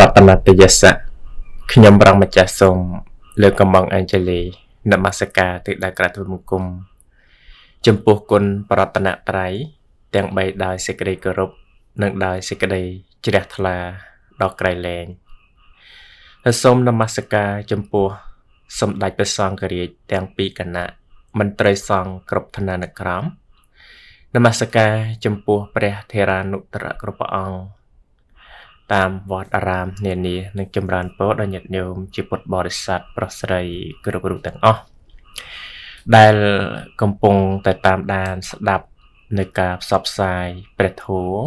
រតនតយសៈខ្ញុំប្រងម្ចាស់សូមលើកកំបងអេនជេលីនមស្ការទិដៅក្រទូលមកគុំចំពោះគុណប្រតនត្រ័យទាំង3ដោយសេចក្តីគោរពនិងដោយសេចក្តីជ្រះថ្លាដល់ក្រៃលែងហើយសូមនមស្ការចំពោះសម្ដេចព្រះសង្ឃរាជទាំងពីរគណៈមន្ត្រីសង្ឃគ្រប់ឋានានុក្រមនមស្ការ ចំពោះព្រះធេរានុត្តរគ្រប់ព្រះអង្គតាមវត្តអារាមនានានិងចម្រើនពរដល់ញាតិញោមជាពុទ្ធបរិស័ទប្រុសស្រីគ្រប់រូបទាំងអស់ដែលកំពុងតែតាមដានស្ដាប់នៃការផ្សព្វផ្សាយព្រះធម៌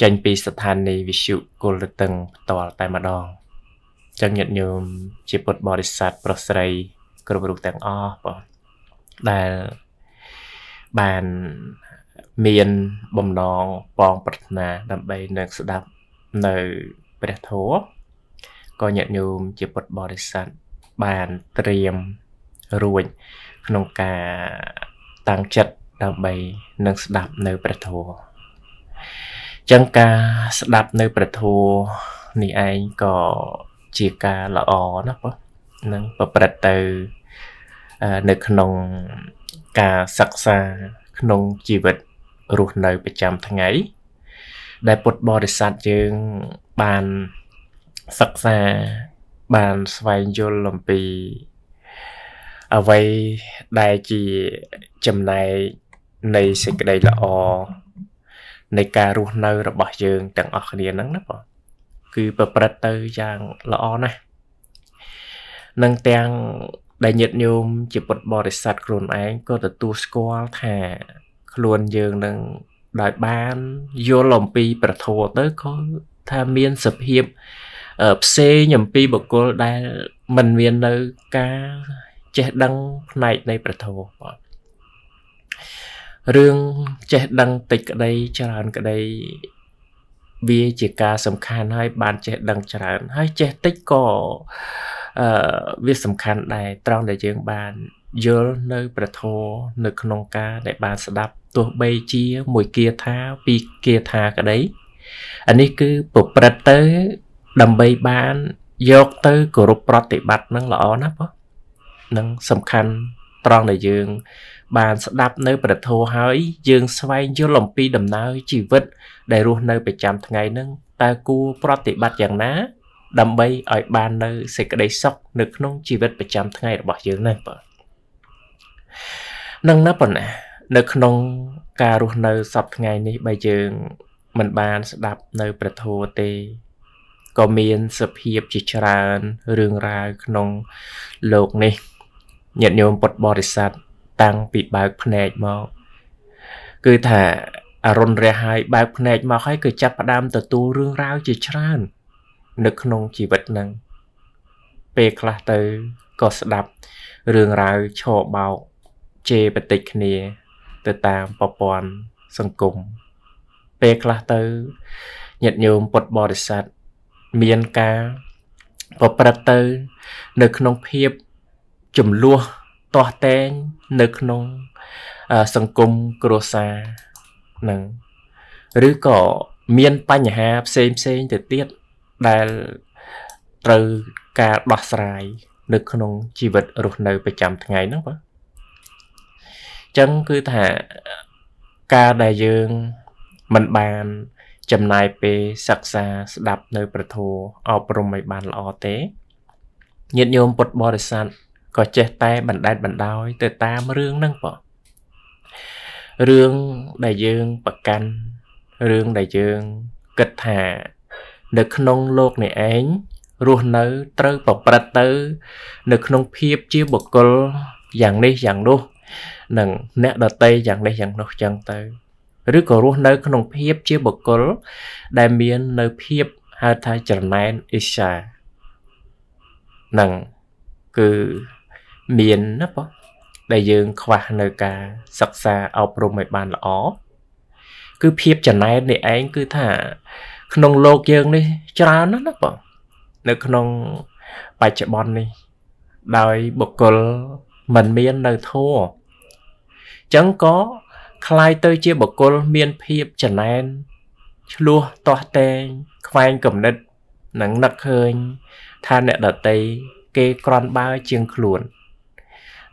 ចេញពីស្ថានីយវិទ្យុគុលតឹងផ្ទាល់តែម្ដងចឹងញាតិញោមជាពុទ្ធបរិស័ទប្រុសស្រីគ្រប់រូបទាំងអស់បងដែលបានមានបំណងបង ប្រាថ្នា ដើម្បីនឹងស្ដាប់នៅព្រះធម៌ក៏ញាតិញោមជាពុទ្ធបរិស័ទបានត្រៀមរួច ក្នុងការតាំងចិត្តដើម្បីនឹងស្ដាប់នៅព្រះធម៌ចឹងការស្ដាប់នៅព្រះធម៌នេះឯងក៏ជាការល្អណាស់បងនឹងប្រព្រឹត្តទៅនៅក្នុងការសិក្សាក្នុងជីវិតរស់នៅប្រចាំថ្ងៃដែលពុទ្ធបរិស័ទយើងបានសិក្សាបានស្វែងយល់អំពីអ្វីដែលជាចំណែកនៃសេចក្តីល្អនៃការរស់នៅរបស់យើងទាំងអស់គ្នាហ្នឹងណាបងគឺប្រព្រឹត្តទៅយ៉ាងល្អណាស់នឹងទាំងដែលញាតញោមជាពុទ្ធបរិស័ទខ្លួនឯងក៏ទទួលស្គាល់ថាខ្លួនយើងនឹងដោយបានយល់អំពី ប្រធោទៅក៏ថាមានសភាពផ្សេងអំពីបុគ្គលដែលมันមាននៅការចេះដឹងផ្នែកនៃប្រធោបាទរឿងចេះដឹងតិចក្តីច្រើនក្តីវាជាការសំខាន់ហើយ បាន ចេះដឹងច្រើន ហើយចេះតិចក៏អឺវាសំខាន់ដែរត្រង់ដែលយើងបានយល់នៅ ប្រធោនៅក្នុងការដែល បានស្ដាប់ទោះបីជាមួយគាថាពីរគាថាក្តីអានេះគឺប្រព្រឹត្តទៅដើម្បីបានយកទៅគោរពប្រតិបត្តិនឹងល្អណាស់បងនឹងសំខាន់ត្រង់ដែលយើង បានស្ដាប់នៅព្រះធម៌ហើយយើងស្វែងយល់អំពីដំណើរជីវិត ដែលរស់នៅប្រចាំថ្ងៃនឹងតើគួរប្រតិបត្តិយ៉ាងណាដើម្បីឲ្យបាននៅសេចក្តីសុខនៅក្នុងជីវិតប្រចាំថ្ងៃរបស់យើងណាបងនឹងណាប៉ុណ្ណានៅក្នុងការរស់នៅសពថ្ងៃនេះបើយើងមិនបានស្ដាប់នៅព្រះធម៌ទេក៏មានសភាពជាច្រើនរឿងរ៉ាវក្នុងលោកនេះញាតិញោមពុទ្ធបរិស័ទតាំងពីបើកភ្នែកមកគឺថាអរុនរះហើយបើកភ្នែកមកហើយគឺចាប់ផ្ដើមទទួលរឿងរ៉ាវជាច្រើន នៅក្នុងជីវិតនឹងពេលខ្លះទៅក៏ស្ដាប់រឿងរ៉ាវឆោបោកជេរបតិចគ្នាទៅតាមប្រព័ន្ធសង្គមពេលខ្លះទៅញាតិញោមពុទ្ធបរិស័ទមានការប្រព្រឹត្តទៅ នៅក្នុងភាពចំលោះទាស់តែងនៅក្នុងសង្គមគ្រួសារនឹងឬក៏មានបញ្ហាផ្សេងផ្សេងទៅទៀតដែលត្រូវការដោះស្រាយ នៅ ក្នុងជីវិតរស់នៅប្រចាំថ្ងៃហ្នឹងបាទចឹងគឺថាការដែលយើង មិនបាន ចំណាយពេលសិក្សាស្ដាប់នៅ ប្រធោអប់រំឲ្យបានល្អទេញាតិញោមពុទ្ធបរិស័ទក៏ចេះតែបណ្ដេតបណ្ដោយ ទៅតាមរឿងហ្នឹងបងរឿងដែលយើងប្រកាន់រឿងដែលយើងគិតថា នៅក្នុងលោកនេះឯងរស់នៅ ត្រូវប្រព្រឹត្តទៅ នៅក្នុងភាពជាបុគ្គលយ៉ាងនេះយ៉ាងនោះនឹងអ្នកដតីយ៉ាងនេះយ៉ាងនោះចឹងទៅ ឬក៏រស់នៅ ក្នុងភាពជាបុគ្គល ដែលមាននៅភាពហៅថាចរណែនអ៊ីសានឹងគឺមានណាបងដែលយើងខ្វះនៅការសិក្សាអប់រំឲ្យបានល្អគឺភាពចំណែននេះឯងគឺថា ក្នុងโลกយើងនេះ ច្រើនណាស់ណាបងនៅក្នុងបច្ចុប្បន្ននេះ ដោយបុគ្គលមិនមាននៅធัวចឹងក៏คล้ายទៅជាបកុលមានភាពចណែនឆ្លោះទាស់តែងខ្វែងគំនិតនិងនឹកឃើញថាអ្នកដតីគេក្រន់បើជាងខ្លួន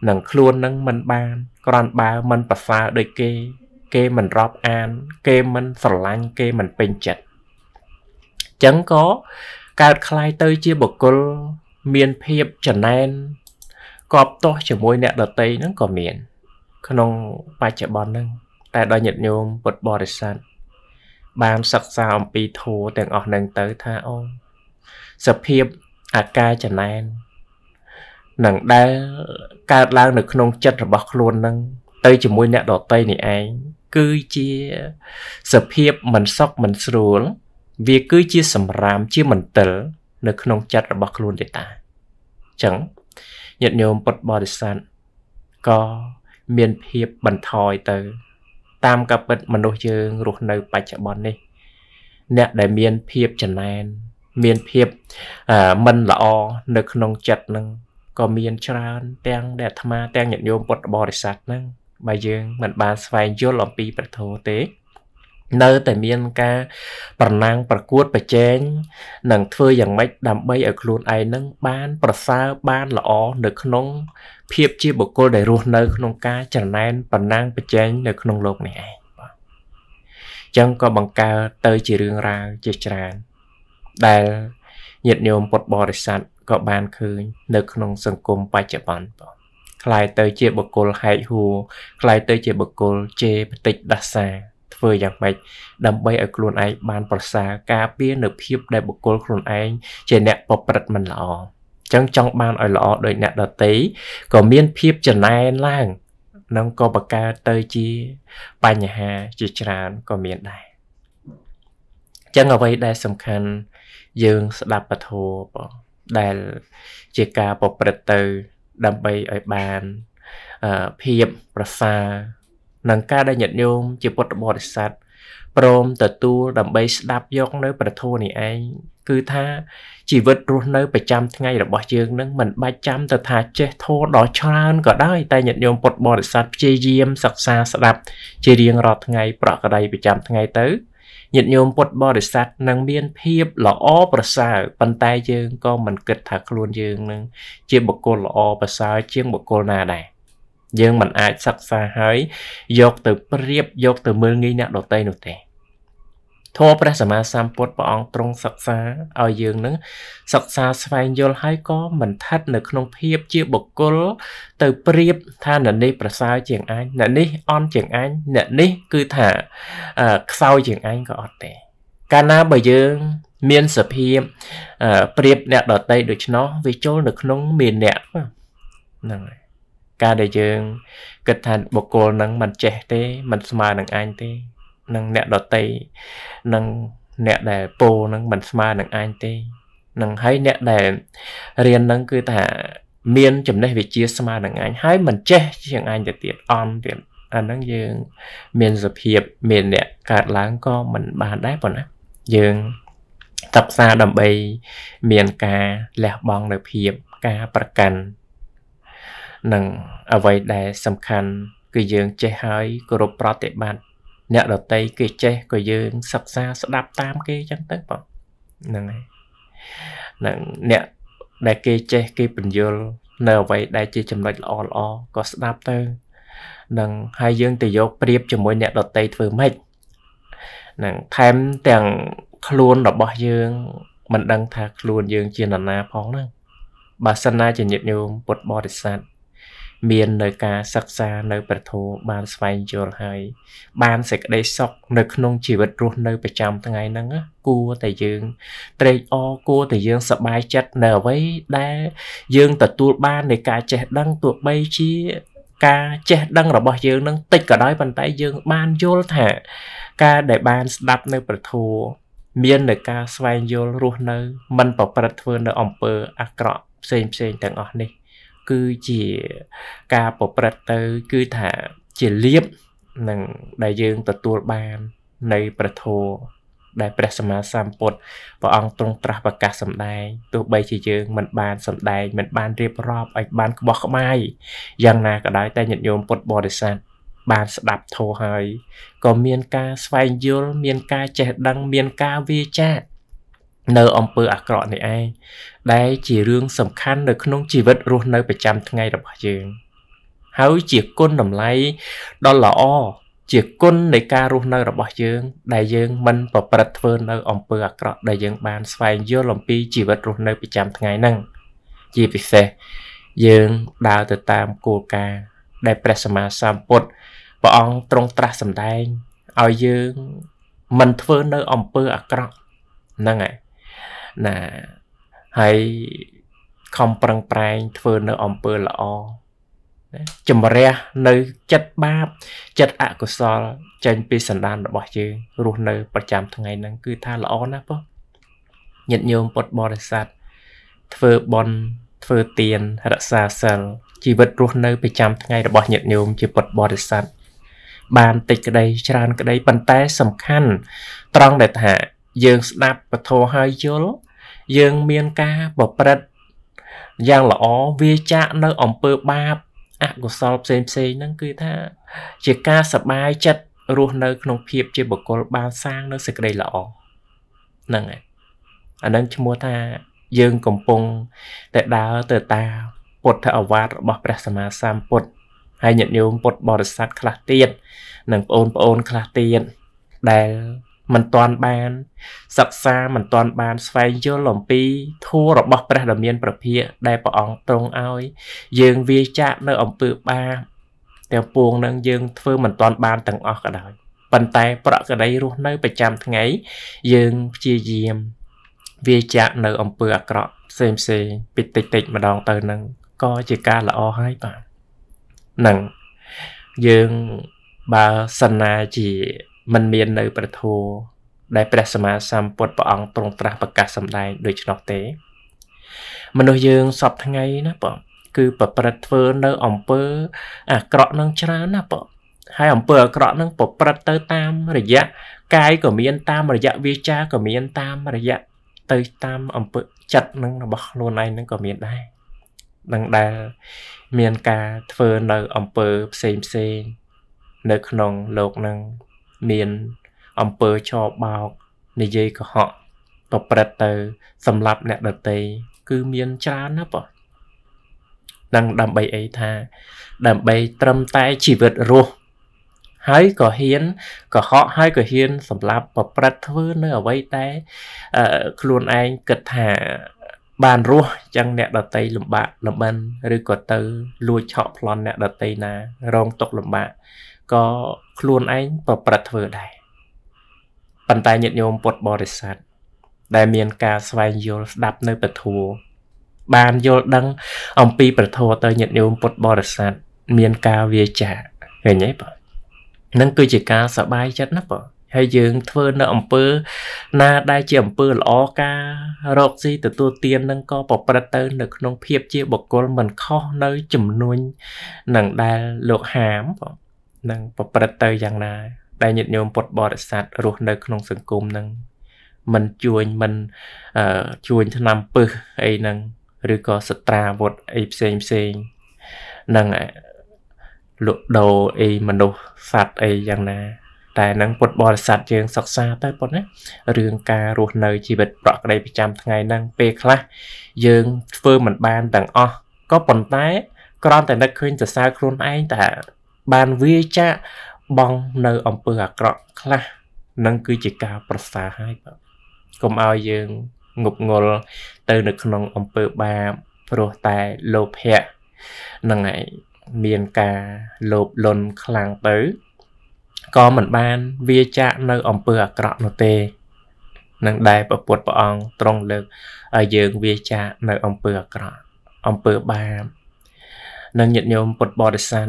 និងខ្លួននឹងមិនបានក្រន់បើមិនប្រសើរដូចគេគេមិនរាប់អានគេមិនស្រឡាញ់គេមិនពេញចិត្តចឹងក៏កើតคล้ายទៅជាបកុលមានភាពចណែនកបតោះជាមួយអ្នកដតីហ្នឹងក៏មានក្នុងបច្ចុប្បន្នហ្នឹងតែដល់ញាតិញោមពុទ្ធបរិស័ទបានសិក្សាអំពីធម៌ទាំងអស់ហ្នឹងទៅថាអូសភាពអាការចំណែននឹងដែលកើតឡើងនៅក្នុងចិត្តរបស់ខ្លួនហ្នឹងទៅជាមួយអ្នកដតីនេះឯងគឺជា សភាពមិនសុខមិនស្រួល វាគឺជាសម្រាមជាមន្ទិលនៅក្នុងចិត្តរបស់ខ្លួនទេតាអញ្ចឹងញាតិញោមពុទ្ធបរិស័ទក៏មានភាពបន្ថយទៅ តាមកពិតមនុស្សយើងរស់នៅបច្ចុប្បន្ននេះអ្នកដែលមានភាពចំណែន មានភាពមិនល្អនៅ ក្នុងចិត្តនឹងក៏មាន ច្រើនទាំងដែលអាត្មាទាំងញាតិញោមពុទ្ធបរិស័ទនឹងបើយើងមិនបានស្វែងយល់អំពីព្រះធម៌ទេនៅតែមានការប្រណាំងប្រកួតប្រជែងនិងធ្វើយ៉ាងម៉េចដើម្បីឲ្យខ្លួនឯងនឹងបានប្រសើរបានល្អនៅក្នុងភាពជាបុគ្គលដែលរស់នៅក្នុងការចរណែនប្រណាំងប្រជែងនៅក្នុងโลกនេះឯងបាទចឹងក៏បង្កើតទៅជារឿងរ៉ាវជាច្រើន ដែលញាតិញោមពុទ្ធបរិស័ទក៏បានឃើញនៅក្នុងសង្គមបច្ចុប្បន្នបាទคล้ายទៅជាបុគ្គលហែកហួរคล้ายទៅជាបុគ្គលជេរបតិចដាសាធ្វើយ៉ាងម៉េចដើម្បីឲ្យខ្លួនឯងបានប្រសើរការពារនៅភាពដែលបុគ្គលខ្លួនឯងជាអ្នកប្រព្រឹត្តមិនល្អអញ្ចឹងចង់បានឲ្យល្អដោយអ្នកដតីក៏មានភាពចំណែនឡើងនឹងក៏បង្កើតទៅជាបញ្ហាជាច្រើនក៏មានដែរអញ្ចឹងអ្វីដែលសំខាន់យើងស្ដាប់ពធបងដែលជាការប្រព្រឹត្តទៅ ដើម្បីឲ្យបានភាពប្រសើរនិងការដែលញាតិញោមជាពុទ្ធបរិស័ទព្រមទទួលដើម្បីស្ដាប់យកនៅ ប្រធូនេះឯងគឺថាជីវិតរស់នៅប្រចាំថ្ងៃរបស់យើងនឹងមិនបាច់ចាំទៅថាចេះធម៌ដល់ច្រើនក៏ដោយតែញាតិញោមពុទ្ធបរិស័ទព្យាយាមសិក្សាស្ដាប់ ជារៀងរាល់ថ្ងៃប្រកបដីប្រចាំថ្ងៃ ទៅញាតិញោមពុទ្ធបរិស័ទនឹងមានភាពល្អប្រសើរប៉ុន្តែយើងក៏មិនគិតថាខ្លួនយើងនឹងជាបុគ្គលល្អប្រសើរជាងបុគ្គលណាដែរយើងមិនអាចសិក្សាហើយយកទៅប្រៀបយកទៅមើលងាយអ្នកដតីនោះទេធម៌ព្រះសម្មាសម្ពុទ្ធព្រះអង្គទ្រង់សិក្សាឲ្យយើងនឹងសិក្សាស្វែងយល់ហើយក៏មិនថិតនៅក្នុងភាពជាបុគ្គលទៅប្រៀបថាអ្នកនេះប្រសើរជាងអញអ្នកនេះអន់ជាងអញអ្នកនេះគឺថាខ្សោយជាងអញក៏អត់ទេកាលណាបើយើងមានសភាពប្រៀបអ្នកដតីដូច្នោះវាចូលនៅក្នុងមានអ្នកហ្នឹងហើយការដែលយើងគិតថាបុគ្គលនឹងមិនចេះទេមិនស្មើនឹងអញទេនឹងអ្នកដតីនឹងអ្នកដែលពោនឹងមិនស្មើនឹងអញទេនឹងហើយអ្នកដែលរៀននឹងគឺថាមានចំណេះវិជ្ជាស្មើនឹងអញហើយមិនចេះជាងអញទៅទៀតអន់ទៀតអាហ្នឹងយើង មានសភាពមានអ្នកកើតឡើងក៏មិនបានដែរប៉ុណ្ណាយើងសិក្សាដើម្បី មានការលះបង់នៅភាពការប្រកាន់និងអ្វីដែលសំខាន់គឺយើងចេះហើយគោរពប្រតិបត្តិអ្នកដតីគេចេះក៏យើងសិក្សាស្ដាប់តាមគេអញ្ចឹងទៅបងហ្នឹងហើយនឹងអ្នកដែលគេចេះគេបញ្យល់នៅអ្វីដែលជាចំណុចល្អល្អក៏ស្ដាប់ទៅនឹងហើយយើងទៅយកប្រៀបជាមួយអ្នកដតីធ្វើម៉េចនឹងថែមទាំងខ្លួនរបស់យើង មិនដឹង ថាខ្លួនយើងជានរណាផងហ្នឹងបើសិនណាជាញាតិញោមពុទ្ធបរិស័ទមាននៅការសិក្សានៅព្រះធម៌បានស្វែងយល់ហើយបានសេចក្តីសុខនៅក្នុងជីវិតរស់នៅប្រចាំថ្ងៃហ្នឹងគួរតែយើងត្រេកអរគួរតែយើងសប្បាយចិត្តនៅអ្វីដែល យើងទទួលបាននៃការចេះដឹងទោះបីជា ការចេះដឹងរបស់យើងនឹងតិចក៏ដោយប៉ុន្តែយើង បានយល់ថាការដែលបានស្ដាប់នៅព្រះធម៌មាននៅ ការស្វែងយល់រស់នៅមិនប្រព្រឹត្តធ្វើនៅអំពើអាក្រក់ផ្សេងផ្សេងទាំងអស់នេះគឺជាការប្រព្រឹត្តទៅគឺថាជាលៀបនឹងដែលយើងទទួលបាននៃព្រះធម៌ដែលព្រះសម្មាសម្ពុទ្ធព្រះអង្គទ្រង់ត្រាស់ប្រកាសសម្ដែងទោះបីជាយើងមិនបានសម្ដែងមិនបានរៀបរាប់ឲ្យបានក្បោះក្បាយយ៉ាងណាក៏ដោយតែញាតិញោមពុទ្ធបរិស័ទបានស្ដាប់ធម៌ហើយក៏មានការស្វែងយល់មាន ការចេះដឹងមានការវាចានៅអំពើអាក្រក់នេះឯងដែលជារឿងសំខាន់នៅក្នុងជីវិតរស់នៅប្រចាំថ្ងៃរបស់យើងហើយជាគុណតម្លៃដ៏ល្អជាគុណនៃការរស់នៅ របស់យើង ដែលយើងមិនប្រព្រឹត្តធ្វើនៅអំពើអាក្រក់ដែលយើងបានស្វែងយល់អំពីជីវិតរស់នៅប្រចាំថ្ងៃហ្នឹងជាពិសេសយើងដើរទៅតាមគោលការណ៍ដែលព្រះសម្មាសម្ពុទ្ធព្រះអង្គទ្រង់ត្រាស់សម្ដែងឲ្យយើងមិនធ្វើនៅអំពើអាក្រក់ហ្នឹងហើយណាហើយខំប្រឹងប្រែងធ្វើនៅអំពើល្អជំរះនៅចិត្តបាបចិត្តអកុសលចេញពីសន្តានរបស់យើងរស់នៅប្រចាំថ្ងៃហ្នឹងគឺថាល្អណាស់ប៉ុញាតិញោមពុទ្ធបរិស័ទធ្វើបន់ធ្វើទានរក្សាសិលជីវិតរស់នៅប្រចាំថ្ងៃរបស់ញាតិញោមជាពុទ្ធបរិស័ទបានតិចក្តីច្រើនក្តីប៉ុន្តែសំខាន់ត្រង់ដែលថា យើងស្ដាប់ពធហើយយល់យើងមានការប្រព្រឹត្តយ៉ាងល្អវាចាក់នៅអំពើបាបអកុសលផ្សេងផ្សេងហ្នឹងគឺថាជាការសបាយចិត្តរស់នៅក្នុងភាពជាបុគ្គលបានសាងនៅសេចក្តីល្អហ្នឹងហើយអានឹងឈ្មោះថាយើងកំពុងតែដើរទៅតាមពុទ្ធអវាទរបស់ព្រះសម្មាសម្ពុទ្ធហើយញាតិញោមពុទ្ធបរិស័ទខ្លះទៀតនិងបងប្អូន ខ្លះទៀតដែលមិនទាន់បានសិក្សាមិនទាន់បានស្វែងយល់អំពីធម៌របស់ព្រះដ៏មានប្រភាកដែលព្រះអង្គទ្រង់ឲ្យយើងវាចាក់នៅអំពើបាបទាំងពួងនឹងយើងធ្វើមិនទាន់បានទាំងអស់ក៏ដោយ ប៉ុន្តែប្រក្តីរស់នៅប្រចាំថ្ងៃយើងព្យាយាមវាចាក់នៅអំពើអាក្រក់ផ្សេងផ្សេងពីតិចតិចម្ដងទៅនឹងក៏ជាការល្អហើយបាទនឹងយើងបើសិនណាជាមិនមាននៅព្រះធម៌ដែលព្រះសម្មាសម្ពុទ្ធព្រះអង្គទ្រង់ត្រាស់ប្រកាសសម្ដែងដូច្នោះទេមនុស្សយើងសពថ្ងៃណាបងគឺប្រព្រឹត្តធ្វើនៅអំពើអាក្រក់នឹងច្រើនណាបងហើយអំពើអាក្រក់នឹងប្រព្រឹត្តទៅតាមរយៈកាយក៏មានតាមរយៈវាចាក៏មានតាមរយៈទៅ តាមអំពើចិត្តនឹងរបស់ខ្លួនឯងនឹងក៏មានដែរនឹងដែលមានការធ្វើនៅអំពើផ្សេងផ្សេងនៅក្នុងលោកនឹងមានអំពើឆោបោកនិយាយកុហកប្រព្រឹត្តទៅសម្រាប់អ្នកដតីគឺមានច្រើនណាស់បងនឹងដើម្បីអីថា ដើម្បីត្រឹមតែជីវិតរស់ហើយក៏ហ៊ាន កុហកហើយក៏ហ៊ានសម្រាប់ប្រព្រឹត្តធ្វើនៅអ្វីតែខ្លួនឯងគិតថាបានរស់ចឹងអ្នកដតីលំបាកលំបិនឬក៏ទៅ លួចឆក់ប្លន់អ្នកដតីណារងទុកលំបាកក៏ខ្លួនឯងប្រព្រឹត្តធ្វើដែរប៉ុន្តែញាតិញោមពុទ្ធបរិស័ទដែលមានការស្វែងយល់ស្ដាប់នៅពធัวបានយល់ដឹងអំពី ប្រធัวទៅញាតិញោមពុទ្ធបរិស័ទមានការវាចាឃើញទេបងនឹងគឺជាការសប្បាយចិត្តណាបងហើយយើងធ្វើនៅអំពើណាដែលជាអំពើល្អការរកស៊ីទទួលទាននឹងក៏ប្រព្រឹត្តទៅ នៅក្នុងភាពជា បុគ្គលមិនខុសនៅចំនួននឹងដែលលោកហាមបងនឹងប្រព្រឹត្តទៅយ៉ាងណាដែលញាតិញោមពុទ្ធបរិស័ទរស់នៅក្នុងសង្គមនឹងមិនជួញមិនជួញឆ្នាំពឹសអីហ្នឹងឬក៏សត្រាវុធអីផ្សេងផ្សេងនឹងលក់ដូរអីមនុស្សសត្វអីយ៉ាងណា តែនឹងពុទ្ធបរិស័ទយើងសិក្សាទៅប៉ុណ្ណារឿងការរស់នៅជីវិតប្រក្តីប្រចាំថ្ងៃហ្នឹងពេលខ្លះយើងធ្វើមិនបានទាំងអស់ក៏ប៉ុន្តែគ្រាន់តែនឹកឃើញសរសើរខ្លួនឯងតែបានវាចាក់បងនៅអំពើអាក្រក់ខ្លះនឹងគឺជាការប្រសាហើយបាទកុំឲ្យយើងងប់ងល់ទៅនៅក្នុងអំពើបាបព្រោះតែលោភៈនឹងឯងមានការលោភលន់ខ្លាំងទៅក៏មិនបានវាចាក់នៅអំពើអាក្រក់នោះទេនឹងដែលប្រពុតព្រះអង្គត្រង់លើកឲ្យយើងវាចាក់នៅអំពើអាក្រក់អំពើបាបនឹងញាតិញោមពុទ្ធបរិស័ទ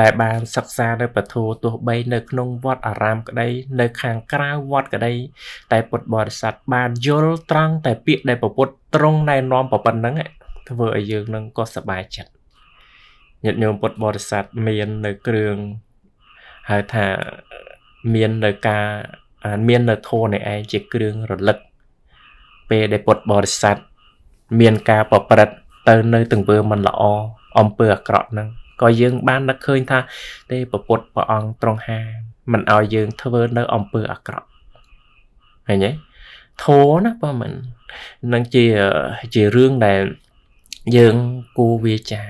ដែលបានសិក្សានៅពធទោះបីនៅក្នុងវត្តអារាមក្តីនៅ ខាងក្រៅវត្តក្តីតែពុទ្ធបរិស័ទបានយល់ត្រង់តែ ពាក្យដែលពពុទ្ធត្រង់ណែនាំប៉ុណ្ណឹងធ្វើឲ្យយើងនឹងក៏សប្បាយចិត្តញាតិញោមពុទ្ធបរិស័ទមាននៅគ្រឿងហៅថាមាននៅការមាននៅធម៌នៃឯងជាគ្រឿងរលឹកពេលដែលពុទ្ធបរិស័ទមានការប្រព្រឹត្តទៅនៅទង្វើមិនល្អអំពើអាក្រក់ហ្នឹងក៏យើងបាននឹកឃើញថាទេពុទ្ធព្រះអង្គទ្រង់ហាមិនឲ្យយើងធ្វើនៅអំពើអាក្រក់ឃើញទេធោណាបើមិននឹងជាជារឿងដែលយើងគូវាចា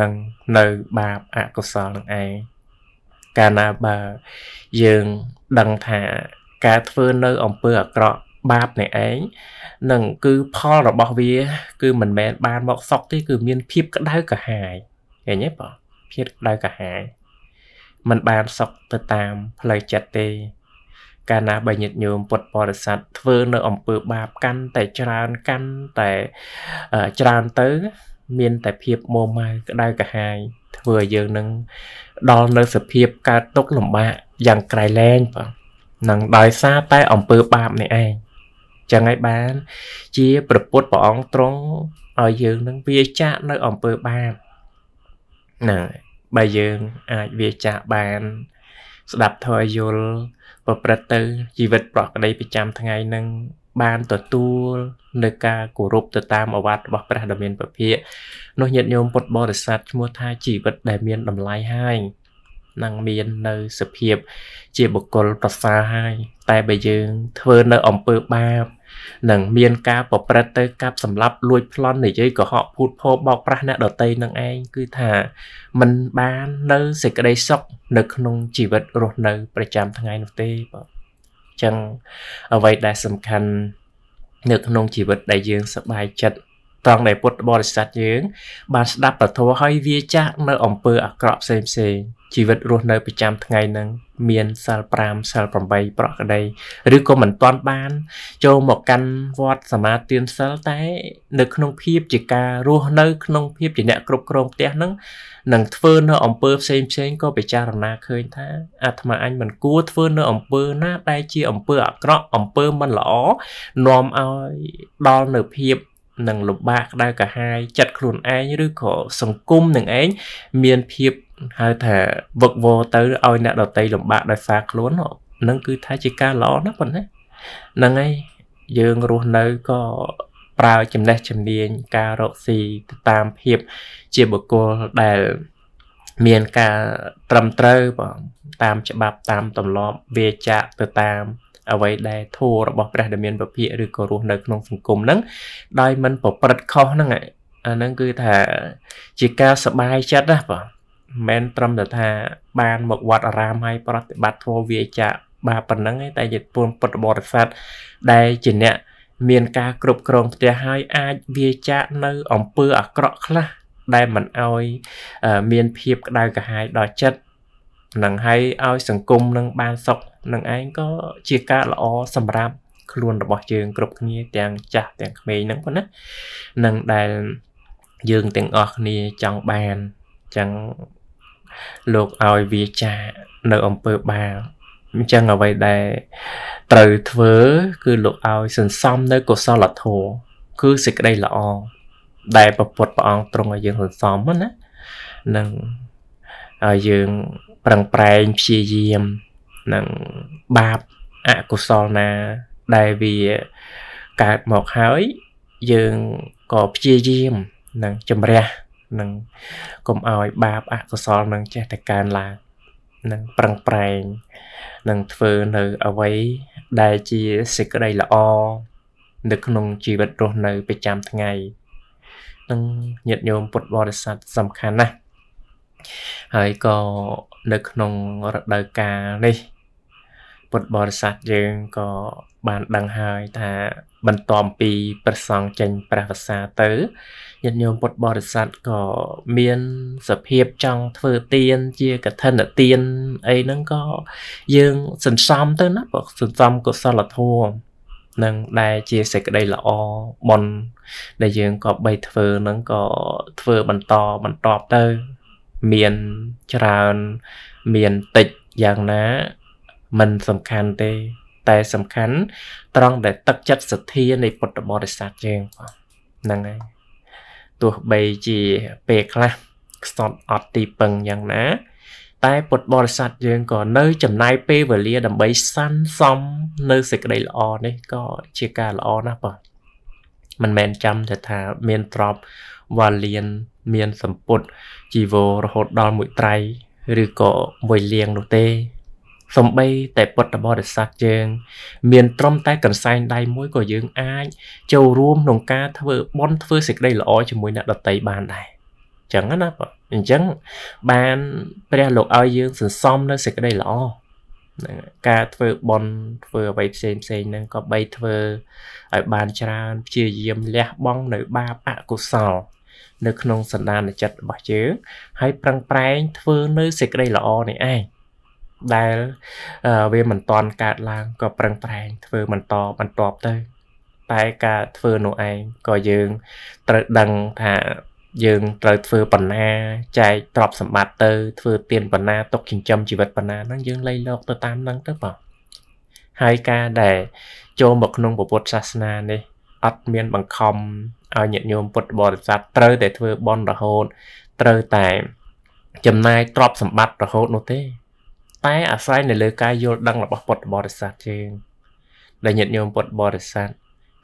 នឹងនៅបាបអកុសលនឹងឯងកាលណាបើយើងដឹងថាការធ្វើនៅអំពើអាក្រក់បាបនេះឯងនឹងគឺផលរបស់វាគឺមិនមែនបានមកសក់ទេគឺមានភាពក្តៅក្រហាយឃើញទេបងភាពក្តៅកាហាយมันបានសុខទៅតាមផ្លូវចិត្តទេ កាលណាបើញាតញោមពុទ្ធបរិស័ទធ្វើនៅអំពើបាបកាន់តែច្រើនកាន់តែច្រើនទៅ មានតែភាពមុំម៉ៅក្តៅកាហាយធ្វើឲ្យយើងនឹងដល់នៅសភាពកើតទុកលំបាកយ៉ាងក្រៃលែងបងនឹងដោយសារតែអំពើបាបនេះឯងចឹងហើយបាន ជាប្រពុតព្រះអង្គទ្រង់ឲ្យយើងនឹងវាចាក់នៅអំពើបាបណាបើយើងអាចវាចាស់បាន ស្ដាប់ធរយល់ប្រព្រឹត្តទៅជីវិតប្រក្តីប្រចាំថ្ងៃនឹងបានទទួល នៅ ការគោរពទៅតាមអវត្តរបស់ព្រះដ៏មានពភាកនោះញាតិញោមពុទ្ធបរិស័ទឈ្មោះថាជីវិតដែលមានតម្លៃហើយនឹងមាននៅសភាពជាបុគ្គលប្រសើរហើយតែបើយើង ធ្វើនៅអំពើបាបនិងមានការប្រព្រឹត្តទៅកាប់សម្លាប់លួចប្លន់និយាយកុហកភូតភរបោកប្រាស់អ្នកដតីនឹងឯងគឺថាมันបាននៅសេចក្តីសុខនៅក្នុងជីវិតរស់នៅប្រចាំថ្ងៃនោះទេបាទចឹងអ្វីដែលសំខាន់នៅក្នុងជីវិតដែលយើងសប្បាយចិត្តត្រង់ដែលពុទ្ធបរិស័ទយើង បានស្ដាប់ប្រធមហើយវាចាស់នៅអំពើអាក្រក់ផ្សេងផ្សេងជីវិតរស់នៅប្រចាំថ្ងៃនឹងមានសិល5សិល8ប្រក្តីឬក៏មិនទាន់បាន ចូលមកកាន់វត្តសមាទានសិលតែ នៅ ក្នុងភាពជាការរស់នៅក្នុងភាពជាអ្នកគ្រប់គ្រងផ្ទះនឹងនឹងធ្វើនៅអំពើផ្សេងផ្សេងក៏ពិចារណាឃើញថាអាត្មាអញមិនគួរធ្វើនៅអំពើណាដែលជាអំពើអាក្រក់អំពើមិនល្អនាំឲ្យដល់នៅភាពនិងលំបាកក្តៅកាហាយចិត្តខ្លួនឯងឬក៏សង្គមនឹងឯងមានភាពហៅថាវឹកវរទៅឲ្យអ្នកដតីលំបាកដោយសារខ្លួនហ្នឹងគឺថាជាការល្អណាស់ប៉ុណ្ណាហ្នឹងហើយយើងរស់នៅក៏ប្រើចំណេះជំនាញការរកស៊ីទៅតាមភាពជាបុគ្គលដែល មានការត្រឹមត្រូវបងតាមច្បាប់តាមទម្លាប់វាចាក់ទៅតាមអ្វីដែលធម៌របស់ព្រះដែលមានពភៈឬក៏រស់នៅក្នុងសង្គមហ្នឹងដោយមិនប្រព្រឹត្តខុសហ្នឹងអាហ្នឹងគឺថាជាការសបាយចិត្តណាបងមិនត្រឹមតែថា បានមកវត្តអារាមហើយប្រតិបត្តិធម៌វាចាបាទប៉ុណ្្នឹងតែជាពលពុទ្ធបរិស័ទដែលជាអ្នកមានការគ្រប់គ្រងផ្ទះហើយអាចវាចាកនៅអំពើអាក្រក់ខ្លះដែលមិនអោយមានភាពក្តៅក្រហាយដល់ចិត្តនឹងហើយឲ្យសង្គមនឹងបានសុខនឹងឯងក៏ជាការល្អសម្រាប់ ខ្លួនរបស់យើង គ្រប់គ្នាទាំងចាស់ទាំងក្មេងហ្នឹងប៉ុណ្ណានឹងដែលយើងទាំងអស់គ្នាចង់បានចឹងលោកឲ្យវាចានៅអំពើបាបអញ្ចឹងអ្វីដែលត្រូវធ្វើ គឺលោកឲ្យសន្សំនៅកុសលធម៌គឺសេចក្តីល្អដែលប្រពុតព្រះអង្គទ្រង់ឲ្យយើងសន្សំហ្នឹងណានឹងឲ្យយើងប្រឹងប្រែងព្យាយាមនឹងបាបអកុសលណាដែលវាកើតមកហើយយើងក៏ព្យាយាមនឹងជំរះនឹងកុំឲ្យបាបអកុសលនឹងចេះតែកើនឡើងនឹងប្រឹងប្រែងនឹងធ្វើនៅអ្វីដែលជាសេចក្តីល្អនៅក្នុងជីវិតរស់នៅប្រចាំថ្ងៃនឹងញាតិញោមពុទ្ធបរិស័ទសំខាន់ណាស់ហើយក៏នៅក្នុងរដូវកាលនេះ ពុទ្ធបរិស័ទយើងក៏បានដឹងហើយថាបន្ទាប់ពីព្រះសង្ឃចេញព្រះវសាទៅញាតិញោមពុទ្ធបរិស័ទក៏មានសភាពចង់ធ្វើទៀនជាកឋិនទៀនអីហ្នឹងក៏យើងសន្សំទៅណាបើសន្សំកុសលធម៌នឹងដែលជាសេចក្តីល្អបុណ្យដែលយើងក៏បីធ្វើហ្នឹងក៏ធ្វើបន្តបន្តទៅមានច្រើនមានតិចយ៉ាងណាมันសំខាន់ទេ តែសំខាន់ ត្រង់ដែលទឹកចិត្តសទ្ធានៃពុទ្ធបរិស័ទយើងបងហ្នឹងហើយទោះបីជាពេលខ្លះខ្សត់អត់ទីពឹងយ៉ាងណា តែពុទ្ធបរិស័ទយើងក៏នៅចំណាយពេលវេលា ដើម្បីស័នសំនៅសេចក្តីល្អនេះក៏ជាការល្អណាស់បងមិនមែនចាំតែថាមានទ្រព្យវ៉ាលៀនមានសម្ពុតជីវោរហូតដល់មួយត្រៃឬក៏មួយលៀងនោះទេសំបីតែពុទ្ធបរិស័ទយើង មានត្រឹមតែកន្សែងដៃមួយក៏យើង អាចចូលរួមក្នុងការធ្វើបុណ្យធ្វើសេចក្តីល្អជាមួយអ្នកដតីបានដែរចឹងណាបងអញ្ចឹងបានព្រះលោកឲ្យយើងសន្សំនៅសេចក្តីល្អការធ្វើបន់ធ្វើអ្វីផ្សេងផ្សេងហ្នឹងក៏បីធ្វើឲ្យបានច្រើនព្យាយាមលះបង់នៅបាបអកុសលនៅក្នុងសន្តានចិត្តរបស់យើងហើយប្រឹងប្រែងធ្វើនៅសេចក្តីល្អនេះឯងដែលវាមិនតាន់កើតឡើងក៏ប្រឹងប្រែងធ្វើបន្តបន្តទៅតែការធ្វើនោះឯងក៏យើងត្រូវដឹងថាយើងត្រូវធ្វើបណ្ណាចែកទ្រព្យសម្បត្តិទៅធ្វើទានបណ្ណាទុកចិញ្ចឹមជីវិតបណ្ណាហ្នឹងយើងលៃលោកទៅតាមហ្នឹងទៅបងហើយការដែលចូលមកក្នុងពុទ្ធសាសនានេះអត់មានបង្ខំឲ្យញាតិញោមពុទ្ធបរិស័ទត្រូវតែធ្វើបន់រហូតត្រូវតែ ចំណាយទ្រព្យសម្បត្តិរហូតនោះទេតែអាស្រ័យនៅលើការយល់ដឹងរបស់ពុទ្ធបរិស័ទជាងដែលញាតិញោមពុទ្ធបរិស័ទ